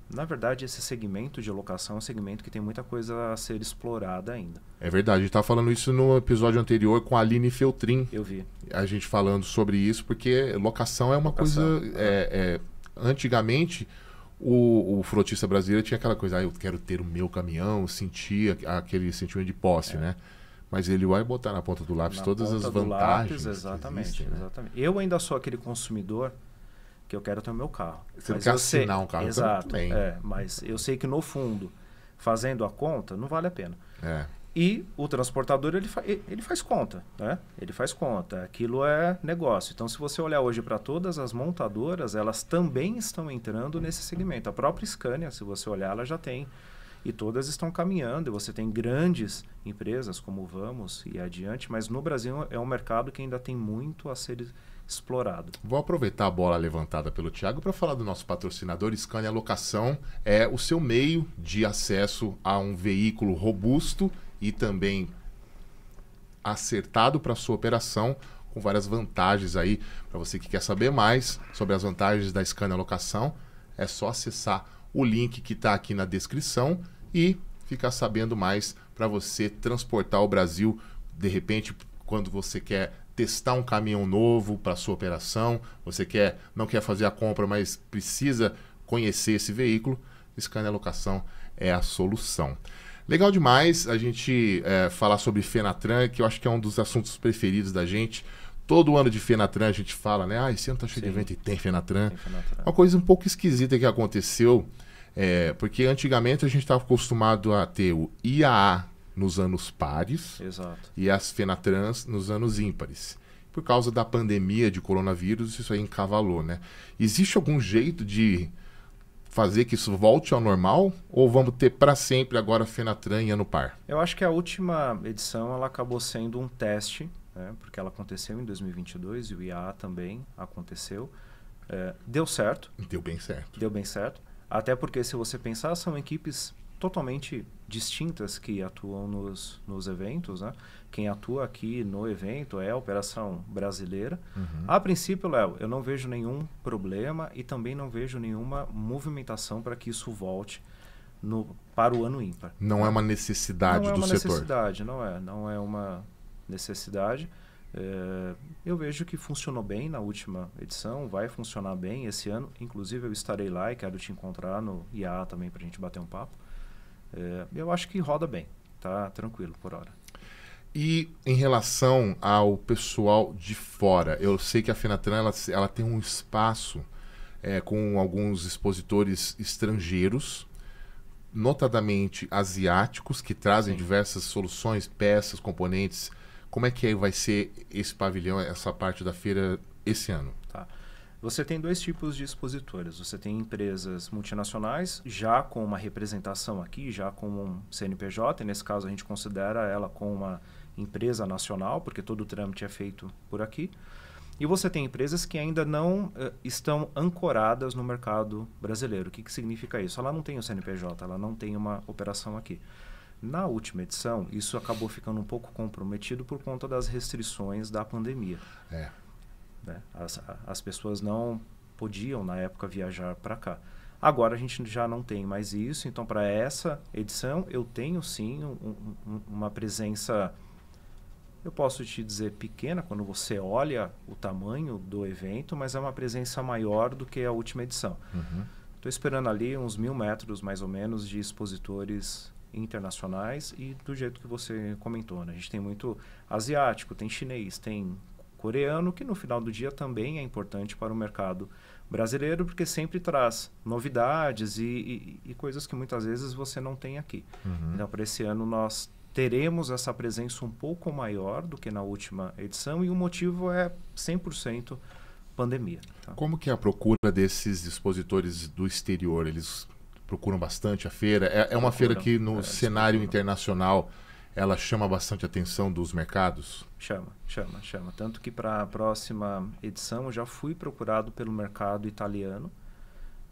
Speaker 3: Na verdade, esse segmento de locação é um segmento que tem muita coisa a ser explorada ainda.
Speaker 1: É verdade, a gente estava tá falando isso no episódio anterior com a Aline Feltrin. Eu vi. A gente falando sobre isso, porque locação é uma locação, coisa. É, é, é antigamente, o, o frotista brasileiro tinha aquela coisa, ah, eu quero ter o meu caminhão, sentia aquele sentimento de posse, é. né? Mas ele vai botar na ponta do lápis na todas as vantagens. Lápis,
Speaker 3: exatamente, existem, né? exatamente. Eu ainda sou aquele consumidor que eu quero ter o meu carro. Você mas quer assinar sei, um carro Exato. Também. É, mas eu sei que no fundo, fazendo a conta, não vale a pena. É. E o transportador ele, fa ele faz conta, né? Ele faz conta. Aquilo é negócio. Então, se você olhar hoje para todas as montadoras, elas também estão entrando nesse segmento. A própria Scania, se você olhar, ela já tem. E todas estão caminhando. E você tem grandes empresas como Vamos e adiante. Mas no Brasil é um mercado que ainda tem muito a ser
Speaker 1: explorado. Vou aproveitar a bola levantada pelo Tiago para falar do nosso patrocinador Scania Locação. É o seu meio de acesso a um veículo robusto e também acertado para sua operação, com várias vantagens aí. Para você que quer saber mais sobre as vantagens da Scan Alocação, é só acessar o link que está aqui na descrição e ficar sabendo mais para você transportar o Brasil de repente quando você quer testar um caminhão novo para sua operação, você quer não quer fazer a compra, mas precisa conhecer esse veículo, Scan Alocação é a solução. Legal demais a gente é, falar sobre Fenatran, que eu acho que é um dos assuntos preferidos da gente. Todo ano de Fenatran a gente fala, né? Ah, esse ano tá cheio Sim. de evento e tem Fenatran. tem Fenatran. Uma coisa um pouco esquisita que aconteceu, é, porque antigamente a gente estava acostumado a ter o IAA nos anos pares Exato. e as Fenatrans nos anos ímpares. Por causa da pandemia de coronavírus, isso aí encavalou, né? Existe algum jeito de fazer que isso volte ao normal? Ou vamos ter para sempre agora Fenatran e ano par?
Speaker 3: Eu acho que a última edição ela acabou sendo um teste, né, porque ela aconteceu em 2022 e o IAA também aconteceu. É, deu certo. Deu bem certo. Deu bem certo. Até porque, se você pensar, são equipes totalmente distintas que atuam nos, nos eventos, né? Quem atua aqui no evento é a operação brasileira. Uhum. A princípio, Léo, eu não vejo nenhum problema e também não vejo nenhuma movimentação para que isso volte no, para o ano ímpar. Não é uma necessidade não é do setor. Não é uma necessidade, não é. Não é uma necessidade. É, eu vejo que funcionou bem na última edição, vai funcionar bem esse ano. Inclusive, eu estarei lá e quero te encontrar no IA também para a gente bater um papo. É, eu acho que roda bem, tá tranquilo por
Speaker 1: hora. E em relação ao pessoal de fora, eu sei que a Fenatran ela, ela tem um espaço é, com alguns expositores estrangeiros, notadamente asiáticos, que trazem Sim. diversas soluções, peças, componentes. Como é que é, vai ser esse pavilhão, essa parte da feira esse ano? Tá.
Speaker 3: Você tem dois tipos de expositores. Você tem empresas multinacionais, já com uma representação aqui, já com um CNPJ, e nesse caso a gente considera ela com uma empresa nacional, porque todo o trâmite é feito por aqui. E você tem empresas que ainda não uh, estão ancoradas no mercado brasileiro. O que, que significa isso? Ela não tem o CNPJ, ela não tem uma operação aqui. Na última edição, isso acabou ficando um pouco comprometido por conta das restrições da pandemia. É. Né? As, as pessoas não podiam, na época, viajar para cá. Agora a gente já não tem mais isso, então para essa edição eu tenho sim um, um, uma presença eu posso te dizer pequena quando você olha o tamanho do evento, mas é uma presença maior do que a última edição. Estou uhum. esperando ali uns mil metros, mais ou menos, de expositores internacionais e do jeito que você comentou. Né? A gente tem muito asiático, tem chinês, tem coreano, que no final do dia também é importante para o mercado brasileiro, porque sempre traz novidades e, e, e coisas que muitas vezes você não tem aqui. Uhum. Então, para esse ano, nós teremos essa presença um pouco maior do que na última edição e o motivo é 100% pandemia.
Speaker 1: Tá? Como que é a procura desses expositores do exterior? Eles procuram bastante a feira? É, é uma procuram, feira que no é, cenário internacional ela chama bastante atenção dos mercados?
Speaker 3: Chama, chama, chama. Tanto que para a próxima edição eu já fui procurado pelo mercado italiano,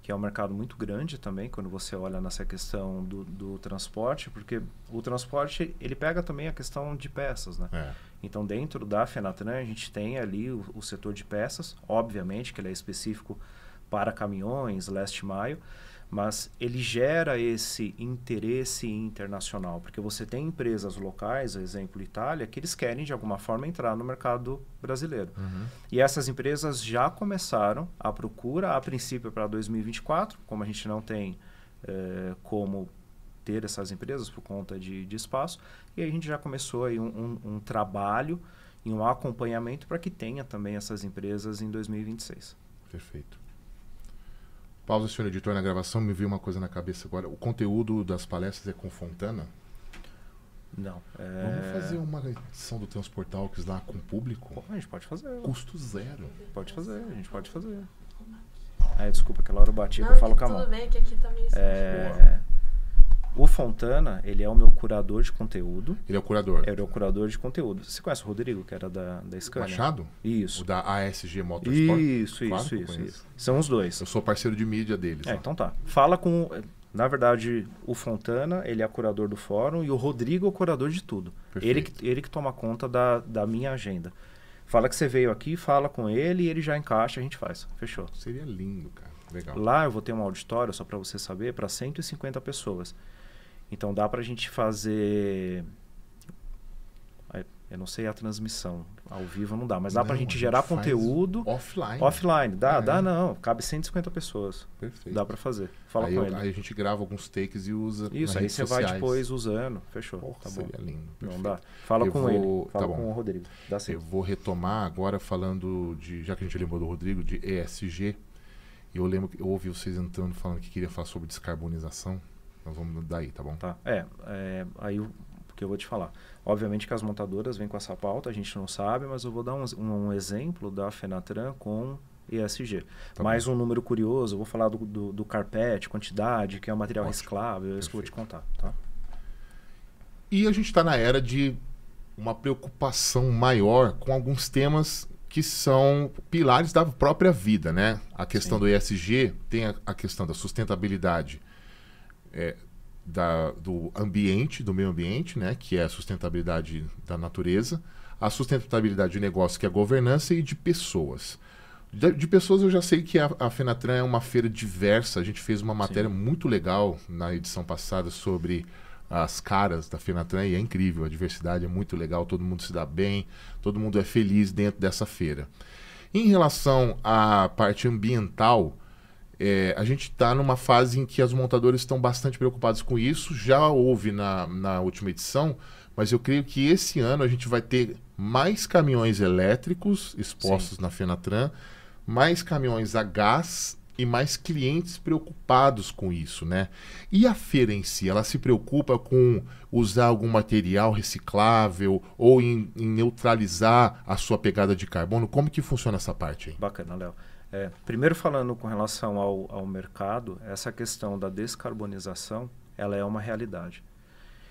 Speaker 3: que é um mercado muito grande também quando você olha nessa questão do, do transporte, porque o transporte ele pega também a questão de peças, né? É. Então dentro da Fenatran a gente tem ali o, o setor de peças, obviamente que ele é específico para caminhões, last mile, mas ele gera esse interesse internacional, porque você tem empresas locais, exemplo Itália, que eles querem de alguma forma entrar no mercado brasileiro. Uhum. E essas empresas já começaram a procura, a princípio para 2024, como a gente não tem é, como ter essas empresas por conta de, de, espaço, e a gente já começou aí um, um, um trabalho e um acompanhamento para que tenha também essas empresas em 2026. Perfeito.
Speaker 1: Pausa, senhor editor, na gravação, me veio uma coisa na cabeça agora. O conteúdo das palestras é com Fontana? Não. É... Vamos fazer uma edição do Transportal que lá com o público? Pô, a gente pode fazer. Custo zero.
Speaker 3: Pode fazer, a gente pode fazer. Aí, desculpa, aquela hora eu bati, Não, eu falo com a Tudo
Speaker 1: bem, que aqui também. Tá é...
Speaker 3: O Fontana, ele é o meu curador de conteúdo. Ele é o curador? Ele é o curador de conteúdo. Você conhece o Rodrigo, que era da, da Scania? Machado? Isso. O da ASG
Speaker 1: Motorsport? Isso, claro isso, isso, isso, São os dois. Eu sou parceiro
Speaker 3: de mídia deles. É, ó. então tá. Fala com... Na verdade, o Fontana, ele é curador do fórum e o Rodrigo é o curador de tudo. Perfeito. Ele que, ele que toma conta da, da minha agenda. Fala que você veio aqui, fala com ele e ele já encaixa, a gente faz. Fechou. Seria lindo, cara. Legal. Lá eu vou ter um auditório, só para você saber, para 150 pessoas. Então dá para a gente fazer. Eu não sei a transmissão. Ao vivo não dá, mas dá para a gente gerar gente conteúdo.
Speaker 1: Offline. Offline. Dá, é. dá
Speaker 3: não. Cabe 150 pessoas. Perfeito. Dá para fazer. Fala aí, com ele. Aí
Speaker 1: a gente grava alguns takes e usa. Isso, aí você sociais. vai depois
Speaker 3: usando. Fechou. Porra, tá bom. Seria lindo.
Speaker 1: Perfeito. Não dá. Fala eu com vou... ele. Fala tá com bom. o Rodrigo. Dá certo. Eu vou retomar agora falando de. Já que a gente lembrou do Rodrigo, de ESG. Eu lembro que eu ouvi vocês entrando falando que queria falar sobre descarbonização. Nós então vamos daí, tá bom? Tá.
Speaker 3: É, é aí o que eu vou te falar. Obviamente que as montadoras vêm com essa pauta, a gente não sabe, mas eu vou dar um, um exemplo da Fenatran com ESG. Tá Mais bom. um número curioso, vou falar do, do, do carpete, quantidade, que é um material Ótimo. reciclável, Perfeito. É isso que eu vou te contar. Tá?
Speaker 1: E a gente está na era de uma preocupação maior com alguns temas que são pilares da própria vida, né? A questão Sim. do ESG tem a, a questão da sustentabilidade, é, da, do ambiente, do meio ambiente, né, que é a sustentabilidade da natureza, a sustentabilidade de negócio, que é a governança, e de pessoas. De, de pessoas eu já sei que a, a, Fenatran é uma feira diversa. A gente fez uma matéria Sim. muito legal na edição passada sobre as caras da Fenatran e é incrível, a diversidade é muito legal, todo mundo se dá bem, todo mundo é feliz dentro dessa feira. Em relação à parte ambiental, é, a gente está numa fase em que as montadoras estão bastante preocupadas com isso. Já houve na, na última edição, mas eu creio que esse ano a gente vai ter mais caminhões elétricos expostos Sim. na Fenatran, mais caminhões a gás e mais clientes preocupados com isso, né? E a feira em si, ela se preocupa com usar algum material reciclável ou em, em neutralizar a sua pegada de carbono? Como que funciona essa parte? Aí?
Speaker 3: Bacana, Léo. É, primeiro falando com relação ao, ao mercado, essa questão da descarbonização, ela é uma realidade.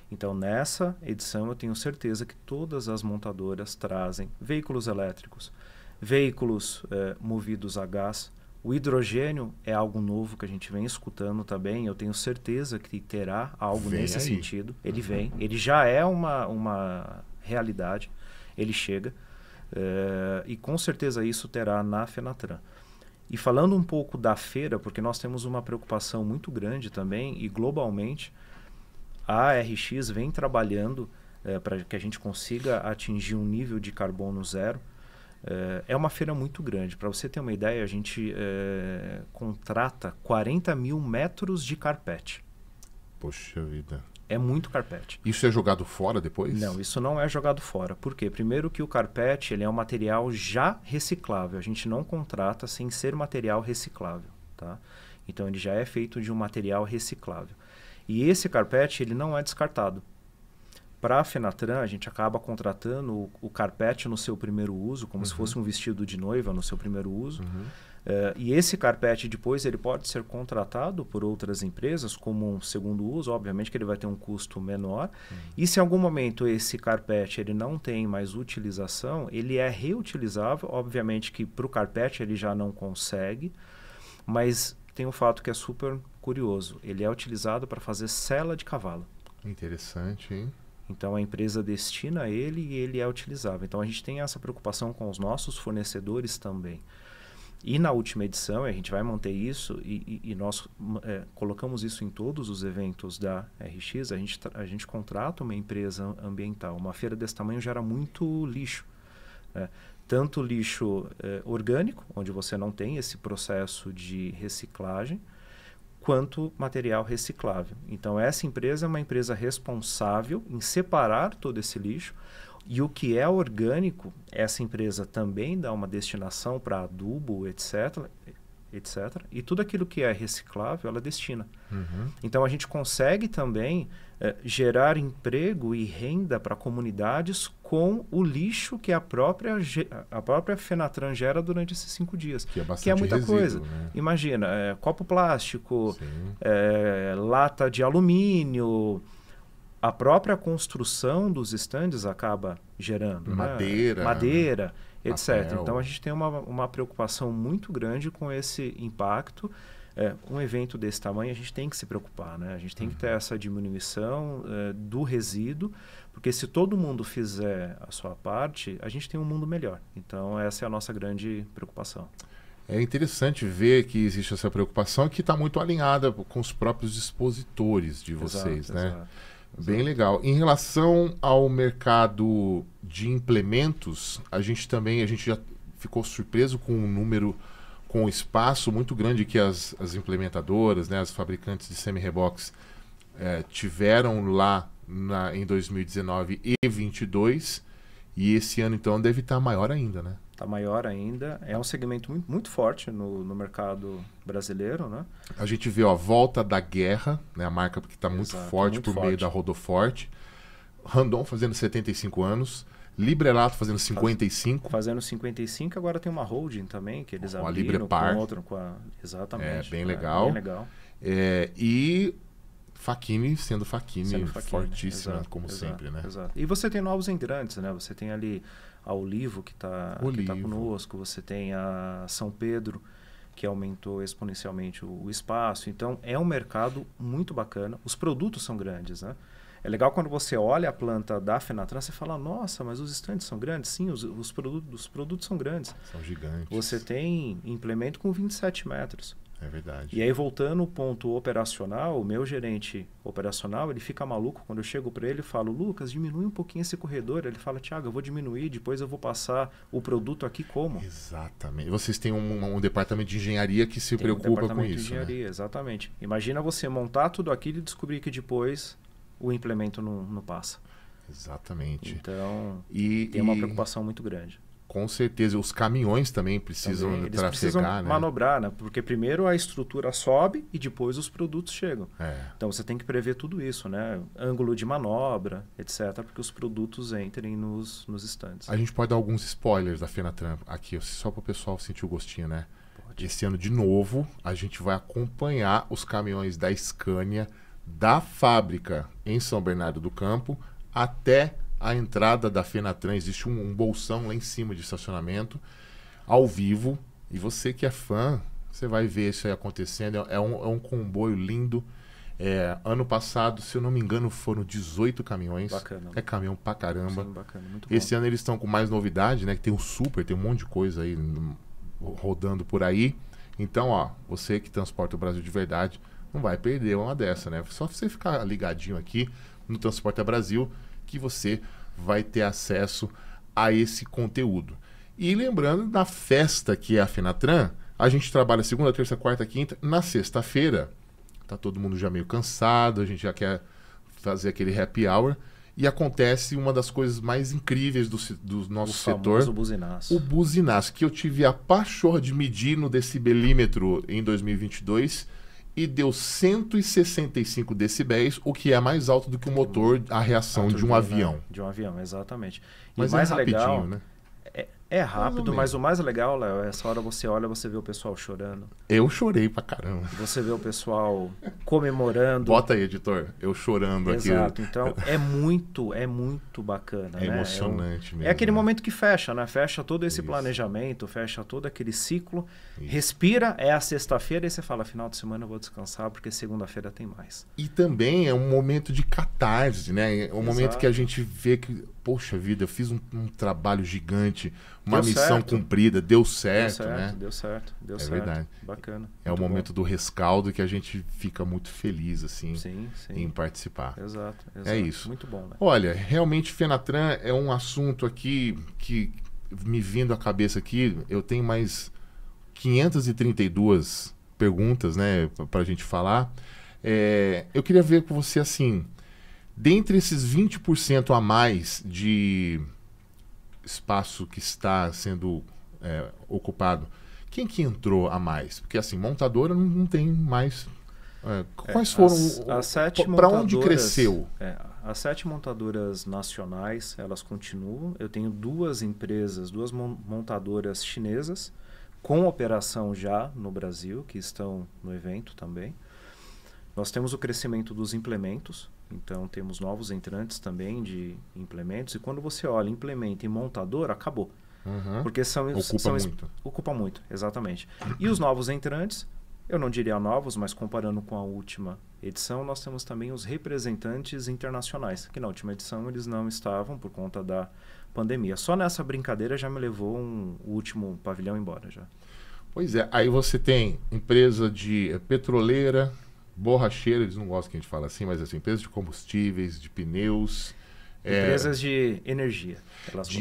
Speaker 3: Então, nessa edição, eu tenho certeza que todas as montadoras trazem veículos elétricos, veículos é, movidos a gás. O hidrogênio é algo novo que a gente vem escutando também. Eu tenho certeza que terá algo vem nesse aí. sentido. Ele uhum. vem, ele já é uma, uma realidade, ele chega. É, e com certeza isso terá na Fenatran. E falando um pouco da feira, porque nós temos uma preocupação muito grande também e globalmente, a RX vem trabalhando é, para que a gente consiga atingir um nível de carbono zero. É, é uma feira muito grande. Para você ter uma ideia, a gente é, contrata 40 mil metros de carpete. Poxa vida. É muito carpete.
Speaker 1: Isso é jogado fora depois? Não,
Speaker 3: isso não é jogado fora. Por quê? Primeiro que o carpete ele é um material já reciclável. A gente não contrata sem ser material reciclável, tá? Então ele já é feito de um material reciclável. E esse carpete ele não é descartado. Para a Fenatran, a gente acaba contratando o, o, carpete no seu primeiro uso, como uhum. se fosse um vestido de noiva no seu primeiro uso. Uhum Uh, e esse carpete depois ele pode ser contratado por outras empresas como um segundo uso, obviamente que ele vai ter um custo menor. Uhum. E se em algum momento esse carpete ele não tem mais utilização, ele é reutilizável. Obviamente que para o carpete ele já não consegue, mas tem um fato que é super curioso. Ele é utilizado para fazer cela de cavalo. Interessante, hein? Então a empresa destina ele e ele é utilizável. Então a gente tem essa preocupação com os nossos fornecedores também. E na última edição, a gente vai manter isso, e, e, e nós é, colocamos isso em todos os eventos da RX, a gente, a gente contrata uma empresa ambiental. Uma feira desse tamanho gera muito lixo. Né? Tanto lixo é, orgânico, onde você não tem esse processo de reciclagem, quanto material reciclável. Então, essa empresa é uma empresa responsável em separar todo esse lixo e o que é orgânico, essa empresa também dá uma destinação para adubo, etc., etc. E tudo aquilo que é reciclável, ela destina. Uhum. Então, a gente consegue também é, gerar emprego e renda para comunidades com o lixo que a própria, a própria Fenatran gera durante esses cinco dias. Que é, que é muita resíduo, coisa. Né? Imagina, é, copo plástico, eh, lata de alumínio a própria construção dos estandes acaba gerando. Né? Madeira. Né? Madeira, etc. Papel. Então a gente tem uma, uma preocupação muito grande com esse impacto. É, um evento desse tamanho a gente tem que se preocupar, né? A gente tem uhum. que ter uhum. essa diminuição é, do resíduo, porque se todo mundo fizer a sua parte, a gente tem um mundo melhor. Então essa é a nossa grande preocupação.
Speaker 1: É interessante ver que existe essa preocupação que está muito alinhada com os próprios expositores de vocês, exato, né? Exato. Bem legal. Em relação ao mercado de implementos, a gente também a gente já ficou surpreso com o número, com o espaço muito grande que as, as implementadoras, né, as fabricantes de semi-rebox é, tiveram lá na, em 2019 e 2022. E esse ano, então, deve estar maior ainda, né?
Speaker 3: está maior ainda. É um segmento muito, muito forte no, no, mercado brasileiro, né?
Speaker 1: A gente vê ó, a volta da guerra, né? A marca que está muito forte muito por forte. meio da Rodoforte. Randon fazendo 75 anos. Librelato fazendo 55. Fazendo 55, agora tem uma holding também, que eles com abriram. A Com outro, com a... Exatamente. É, bem é, legal. É, bem legal. É, e Faquini sendo Faquini, fortíssima, né? exato, como exato, sempre, né? Exato.
Speaker 3: E você tem novos entrantes, né? Você tem ali a Olivo que está tá, tá conosco, você tem a São Pedro, que aumentou exponencialmente o, o, espaço. Então, é um mercado muito bacana. Os produtos são grandes, né? É legal quando você olha a planta da Fenatran, você fala, nossa, mas os estandes são grandes. Sim, os, os, produtos, os produtos são grandes. São gigantes. Você tem implemento com 27 metros.
Speaker 1: É verdade. E aí,
Speaker 3: voltando ao ponto operacional, o meu gerente operacional, ele fica maluco quando eu chego para ele e falo, Lucas, diminui um pouquinho esse corredor. Ele fala, Tiago, eu vou diminuir, depois eu vou passar o produto aqui como?
Speaker 1: Exatamente. Vocês têm um, um departamento de engenharia que se Tem preocupa um com isso. De né?
Speaker 3: engenharia, né? exatamente. Imagina você montar tudo aquilo e descobrir que depois o implemento não, não passa. Exatamente.
Speaker 1: Então, e, tem e... uma preocupação muito grande. Com certeza, os caminhões também precisam também, eles trafegar, precisam né?
Speaker 3: manobrar, né? Porque primeiro a estrutura sobe e depois os produtos chegam. É. Então você tem que prever tudo isso, né? Ângulo de manobra, etc, porque os produtos entrem nos nos estandes.
Speaker 1: A gente pode dar alguns spoilers da Fenatran aqui, só para o pessoal sentir o gostinho, né? Pode. Esse ano de novo, a gente vai acompanhar os caminhões da Scania da fábrica em São Bernardo do Campo até a entrada da Fenatran, existe um, um bolsão lá em cima de estacionamento, ao vivo. E você que é fã, você vai ver isso aí acontecendo. É, é um, é um comboio lindo. É, ano passado, se eu não me engano, foram 18 caminhões. Bacana. É caminhão pra caramba. Sim, bacana, Esse ano eles estão com mais novidade, né? Que tem o Super, tem um monte de coisa aí hum, rodando por aí. Então, ó, você que transporta o Brasil de verdade, não vai perder uma dessa, né? Só você ficar ligadinho aqui no Transporta Brasil que você vai ter acesso a esse conteúdo. E lembrando da festa que é a Fenatran, a gente trabalha segunda, terça, quarta, quinta. Na sexta-feira, tá todo mundo já meio cansado, a gente já quer fazer aquele happy hour. E acontece uma das coisas mais incríveis do, do nosso o setor. O
Speaker 3: buzinaço.
Speaker 1: O buzinaço, que eu tive a pachorra de medir no decibelímetro em 2022 e deu 165 decibéis, o que é mais alto do que o motor, a reação a turbina, de um né? avião.
Speaker 3: De um avião, exatamente. E Mas é mais é rapidinho, legal, né? É rápido, mas o mais legal, Léo, é essa hora você olha, você vê o
Speaker 1: pessoal chorando. Eu chorei pra caramba. Você vê o
Speaker 3: pessoal comemorando.
Speaker 1: Bota aí, editor, eu chorando Exato. aqui. Exato,
Speaker 3: então é muito, é muito bacana. É né? emocionante é, é mesmo. É aquele né? momento que fecha, né? Fecha todo esse Isso. planejamento, fecha todo aquele ciclo. Isso. Respira, é a sexta-feira e você fala, final de semana eu vou descansar porque segunda-feira tem
Speaker 1: mais. E também é um momento de catarse, né? É um Exato. momento que a gente vê que poxa vida, eu fiz um, um trabalho gigante, uma deu missão certo. cumprida, deu certo, deu certo, né? Deu certo, deu é certo. É verdade. Bacana. É o momento bom. do rescaldo que a gente fica muito feliz, assim, sim, sim. em participar. Exato, é exato, É isso. Muito bom. Né? Olha, realmente Fenatran é um assunto aqui que me vindo à cabeça aqui, eu tenho mais 532 perguntas, né, pra gente falar. É, eu queria ver com você, assim... Dentre esses 20% a mais de espaço que está sendo é, ocupado, quem que entrou a mais? Porque assim, montadora não, não tem mais. É, é quais é,
Speaker 3: foram para onde cresceu? as sete montadoras nacionais elas continuam. Eu tenho duas empresas, duas montadoras chinesas com operação já no Brasil que estão no evento também. Nós temos o crescimento dos implementos, então temos novos entrantes também de implementos. E quando você olha implemento e montador, acabou. Uhum. Porque são. Ocupa são, muito. Ocupa muito, exatamente. E os novos entrantes, eu não diria novos, mas comparando com a última edição, nós temos também os representantes internacionais, que na última edição eles não estavam por conta da pandemia. Só nessa brincadeira já me levou um, o último pavilhão embora já.
Speaker 1: Pois é, aí você tem empresa de eh, petroleira, borracheira, eles não gostam que a gente fala assim, mas assim, empresas de combustíveis, de pneus. É, empresas
Speaker 3: é... de energia.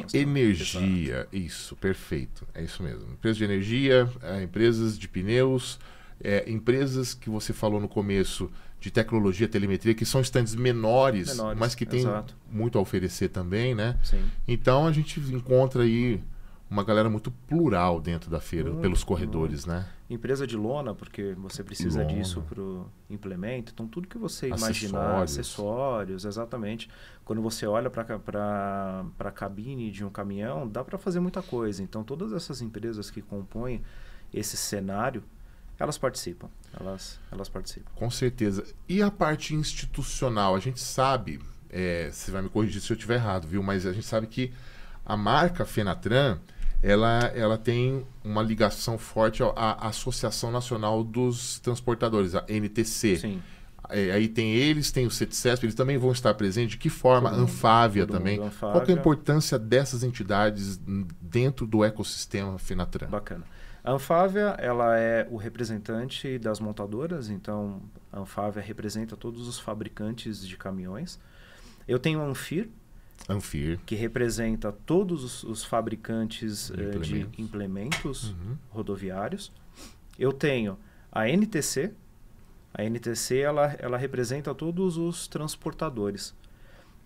Speaker 3: De
Speaker 1: energia, isso, perfeito. É isso mesmo. Empresas de energia, é, empresas de pneus, é, empresas que você falou no começo de tecnologia, telemetria, que são estandes menores, menores mas que tem exato. muito a oferecer também, né? Sim. Então a gente encontra aí uma galera muito plural dentro da feira, muito, pelos corredores, muito. né?
Speaker 3: Empresa de lona, porque você precisa lona. disso para o implemento. Então, tudo que você acessórios. imaginar, acessórios, exatamente. Quando você olha para a cabine de um caminhão, dá para fazer muita coisa. Então, todas essas empresas que compõem esse cenário, elas participam. Elas, elas participam.
Speaker 1: Com certeza. E a parte institucional? A gente sabe, é, você vai me corrigir se eu estiver errado, viu? Mas a gente sabe que a marca Fenatran ela, ela tem uma ligação forte à Associação Nacional dos Transportadores, a NTC. Sim. É, aí tem eles, tem o CETSESP, eles também vão estar presentes. De que forma? a Anfávia também. Anfávia. Qual é a importância dessas entidades dentro do ecossistema Finatran? Bacana.
Speaker 3: A Anfávia ela é o representante das montadoras, então a Anfávia representa todos os fabricantes de caminhões. Eu tenho a Anfir, Anfir. Que representa todos os, os fabricantes eh, implementos. de implementos uhum. rodoviários. Eu tenho a NTC. A NTC ela, ela representa todos os transportadores,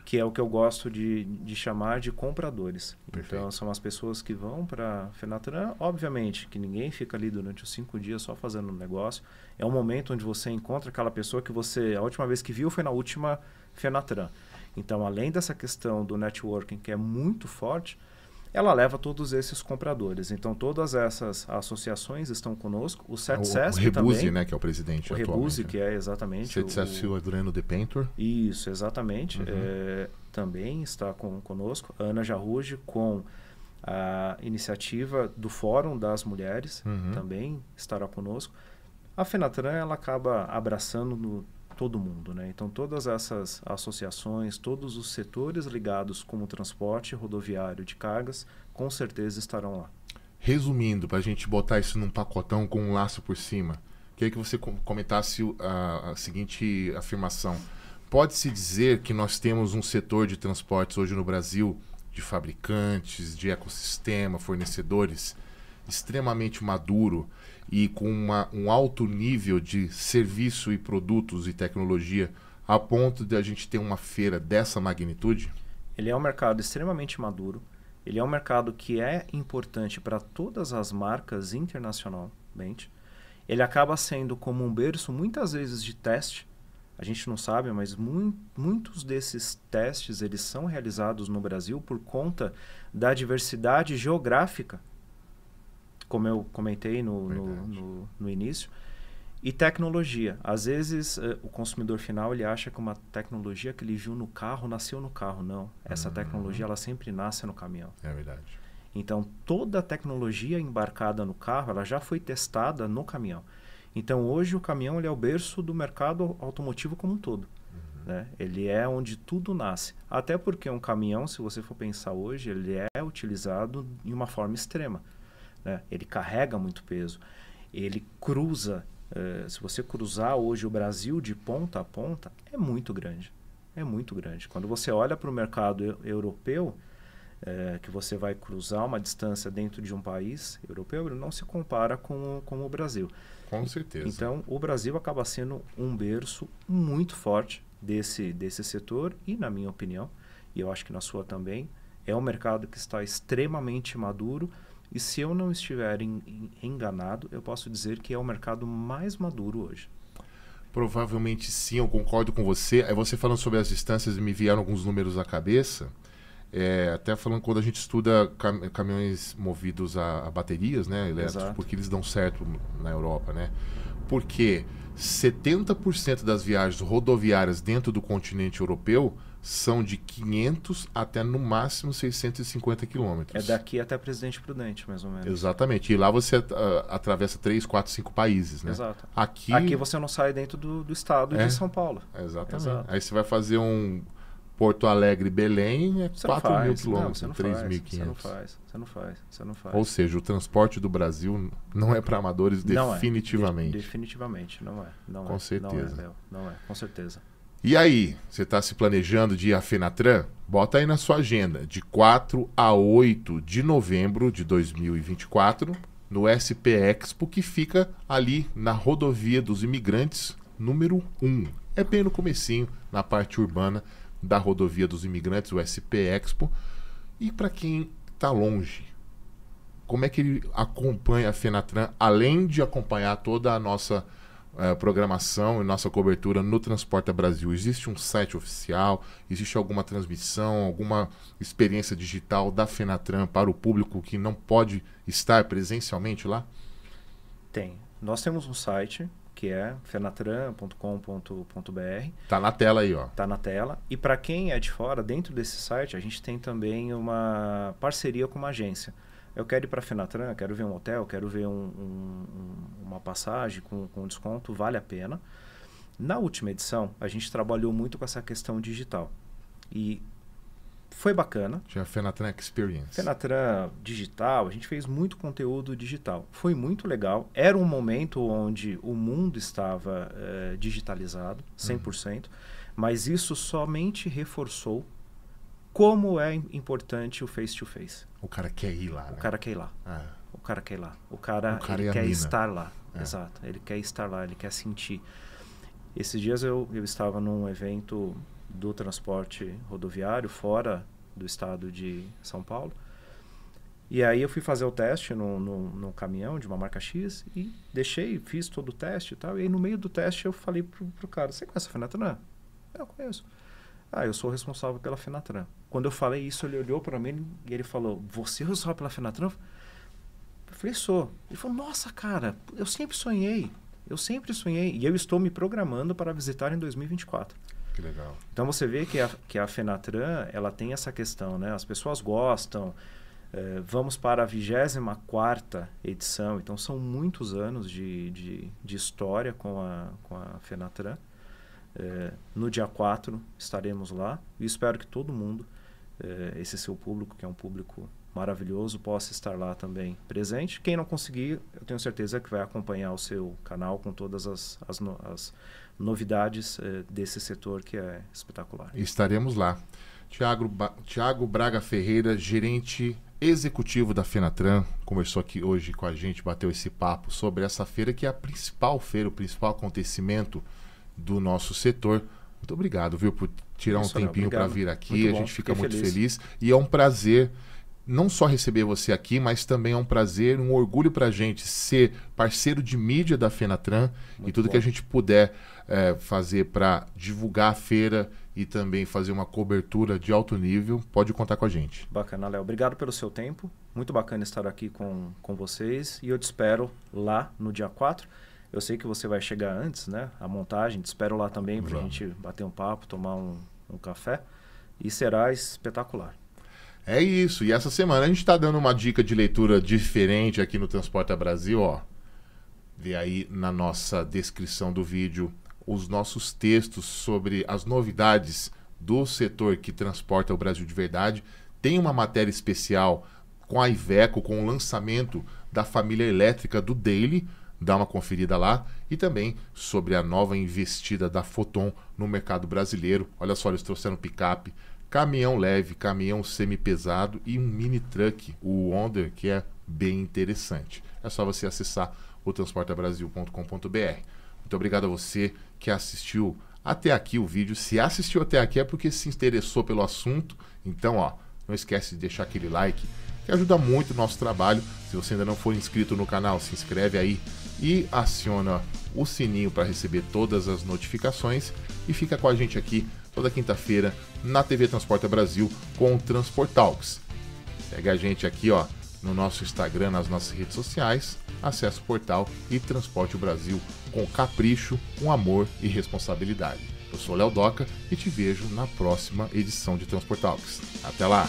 Speaker 3: que é o que eu gosto de, de chamar de compradores. Então, Perfeito. Então, são as pessoas que vão para a Fenatran. Obviamente que ninguém fica ali durante os cinco dias só fazendo um negócio. É um momento onde você encontra aquela pessoa que você, a última vez que viu foi na última Fenatran. Então, além dessa questão do networking que é muito forte, ela leva todos esses compradores. Então, todas essas associações estão conosco. O CETSESP é também. O Rebuse, também, né, que é o presidente O Rebuse, que é exatamente... CETSESP né? o, o
Speaker 1: Adriano Depentor.
Speaker 3: Isso, exatamente. Uhum. É, também está com, conosco. Ana Jarruge com a iniciativa do Fórum das Mulheres uhum. também estará conosco. A FENATRAN ela acaba abraçando no, todo mundo. Né? Então, todas essas associações, todos os setores ligados com o transporte rodoviário de cargas, com certeza estarão lá.
Speaker 1: Resumindo, para a gente botar isso num pacotão com um laço por cima, queria que você comentasse a, a seguinte afirmação. Pode-se dizer que nós temos um setor de transportes hoje no Brasil de fabricantes, de ecossistema, fornecedores, extremamente maduro, e com uma, um alto nível de serviço e produtos e tecnologia a ponto de a gente ter uma feira dessa magnitude? Ele é um mercado
Speaker 3: extremamente maduro. Ele é um mercado que é importante para todas as marcas internacionalmente. Ele acaba sendo como um berço muitas vezes de teste. A gente não sabe, mas mu muitos desses testes eles são realizados no Brasil por conta da diversidade geográfica como eu comentei no, no, no, no início. E tecnologia. Às vezes uh, o consumidor final ele acha que uma tecnologia que ele viu no carro nasceu no carro. Não. Essa uhum. tecnologia ela sempre nasce no caminhão. É verdade. Então toda a tecnologia embarcada no carro ela já foi testada no caminhão. Então hoje o caminhão ele é o berço do mercado automotivo como um todo. Uhum. Né? Ele é onde tudo nasce. Até porque um caminhão, se você for pensar hoje, ele é utilizado de uma forma extrema. Né? Ele carrega muito peso. Ele cruza. Uh, se você cruzar hoje o Brasil de ponta a ponta, é muito grande. É muito grande. Quando você olha para o mercado eu europeu, eh, que você vai cruzar uma distância dentro de um país europeu, não se compara com, com o Brasil. Com certeza. Então, o Brasil acaba sendo um berço muito forte desse, desse setor e, na minha opinião, e eu acho que na sua também, é um mercado que está extremamente maduro e se eu não estiver enganado, eu posso dizer que é o mercado mais maduro hoje.
Speaker 1: Provavelmente sim, eu concordo com você. É você falando sobre as distâncias, me vieram alguns números à cabeça. É, até falando quando a gente estuda cam caminhões movidos a, a, baterias, né, elétricos, Exato. porque eles dão certo na Europa, né? Porque 70% das viagens rodoviárias dentro do continente europeu são de 500 até no máximo 650 quilômetros.
Speaker 3: É daqui até Presidente Prudente, mais ou menos.
Speaker 1: Exatamente. E lá você uh, atravessa 3, 4, 5 países, né? Exato. Aqui, Aqui você
Speaker 3: não sai dentro do, do estado é. de São
Speaker 1: Paulo. Exatamente. Exato. Aí você vai fazer um Porto Alegre, Belém, é você 4 mil quilômetros, 3.500. Você não faz, você não faz, você não faz. Ou seja, o transporte do Brasil não é para amadores não é. definitivamente. É. De
Speaker 3: definitivamente, não é. Não Com é. certeza. Não é, não é, com
Speaker 1: certeza. E aí, você está se planejando de ir à Fenatran? Bota aí na sua agenda, de 4 a 8 de novembro de 2024, no SP Expo, que fica ali na rodovia dos imigrantes, número 1. É bem no comecinho, na parte urbana da rodovia dos imigrantes, o SP Expo. E para quem está longe, como é que ele acompanha a Fenatran, além de acompanhar toda a nossa é, programação e nossa cobertura no Transporta Brasil? Existe um site oficial? Existe alguma transmissão, alguma experiência digital da Fenatran para o público que não pode estar presencialmente lá?
Speaker 3: Tem. Nós temos um site que é fenatran.com.br.
Speaker 1: Tá na tela aí, ó. Tá
Speaker 3: na tela. E para quem é de fora, dentro desse site, a gente tem também uma parceria com uma agência eu quero ir para a Fenatran, quero ver um hotel, quero ver um, um, uma passagem com, com desconto, vale a pena. Na última edição, a gente trabalhou muito com essa questão digital. E foi bacana.
Speaker 1: Tinha a Fenatran Experience.
Speaker 3: Fenatran digital, a gente fez muito conteúdo digital. Foi muito legal. Era um momento onde o mundo estava é, digitalizado, 100%, uhum. mas isso somente reforçou como é importante o face-to-face. O cara quer ir lá, né? O cara quer ir lá. É. O cara quer ir lá. O cara, o cara ele quer mina. estar lá. É. Exato. Ele quer estar lá, ele quer sentir. Esses dias eu, eu estava num evento do transporte rodoviário fora do estado de São Paulo. E aí eu fui fazer o teste no, no, no, caminhão de uma marca X e deixei, fiz todo o teste e tal. E aí no meio do teste eu falei pro, pro cara, você conhece a Fenatran? Eu conheço. Ah, eu sou responsável pela Fenatran. Quando eu falei isso, ele olhou para mim e ele falou: Você é responsável pela Fenatran? Eu falei: Sou. Ele falou: Nossa, cara, eu sempre sonhei. Eu sempre sonhei. E eu estou me programando para visitar em 2024. Que legal. Então você vê que a, que a Fenatran ela tem essa questão, né? As pessoas gostam. Eh, vamos para a 24 edição, então são muitos anos de, de, de, história com a, com a Fenatran. É, no dia 4 estaremos lá e espero que todo mundo, é, esse seu público, que é um público maravilhoso, possa estar lá também presente. Quem não conseguir, eu tenho certeza que vai acompanhar o seu canal com todas as, as, no, as novidades é,
Speaker 1: desse setor que é espetacular. Estaremos lá. Tiago, Tiago Braga Ferreira, gerente executivo da Fenatran, conversou aqui hoje com a gente, bateu esse papo sobre essa feira que é a principal feira, o principal acontecimento do nosso setor. Muito obrigado, viu, por tirar um tempinho para vir aqui. Muito a gente fica muito feliz. feliz. E é um prazer não só receber você aqui, mas também é um prazer, um orgulho para a gente ser parceiro de mídia da Fenatran muito e tudo bom. que a gente puder é, fazer para divulgar a feira e também fazer uma cobertura de alto nível, pode contar com a gente.
Speaker 3: Bacana, Léo. Obrigado pelo seu tempo. Muito bacana estar aqui com, com vocês e eu te espero lá no dia 4. Eu sei que você vai chegar antes, né? A montagem, te espero lá também para a gente bater um papo, tomar um, um café. E será espetacular.
Speaker 1: É isso. E essa semana a gente está dando uma dica de leitura diferente aqui no Transporta Brasil, ó. Vê aí na nossa descrição do vídeo os nossos textos sobre as novidades do setor que transporta o Brasil de verdade. Tem uma matéria especial com a Iveco, com o lançamento da família elétrica do Daily dá uma conferida lá e também sobre a nova investida da Foton no mercado brasileiro. Olha só, eles trouxeram picape, caminhão leve, caminhão semi-pesado e um mini truck, o Wonder, que é bem interessante. É só você acessar o transportabrasil.com.br. Muito obrigado a você que assistiu até aqui o vídeo. Se assistiu até aqui é porque se interessou pelo assunto. Então, ó, não esquece de deixar aquele like que ajuda muito o nosso trabalho. Se você ainda não for inscrito no canal, se inscreve aí, e aciona o sininho para receber todas as notificações e fica com a gente aqui toda quinta-feira na TV Transporta Brasil com o Transportalks. Segue a gente aqui, ó, no nosso Instagram, nas nossas redes sociais, acesse o portal e transporte o Brasil com capricho, com amor e responsabilidade. Eu sou Léo Doca e te vejo na próxima edição de Transportalks. Até lá!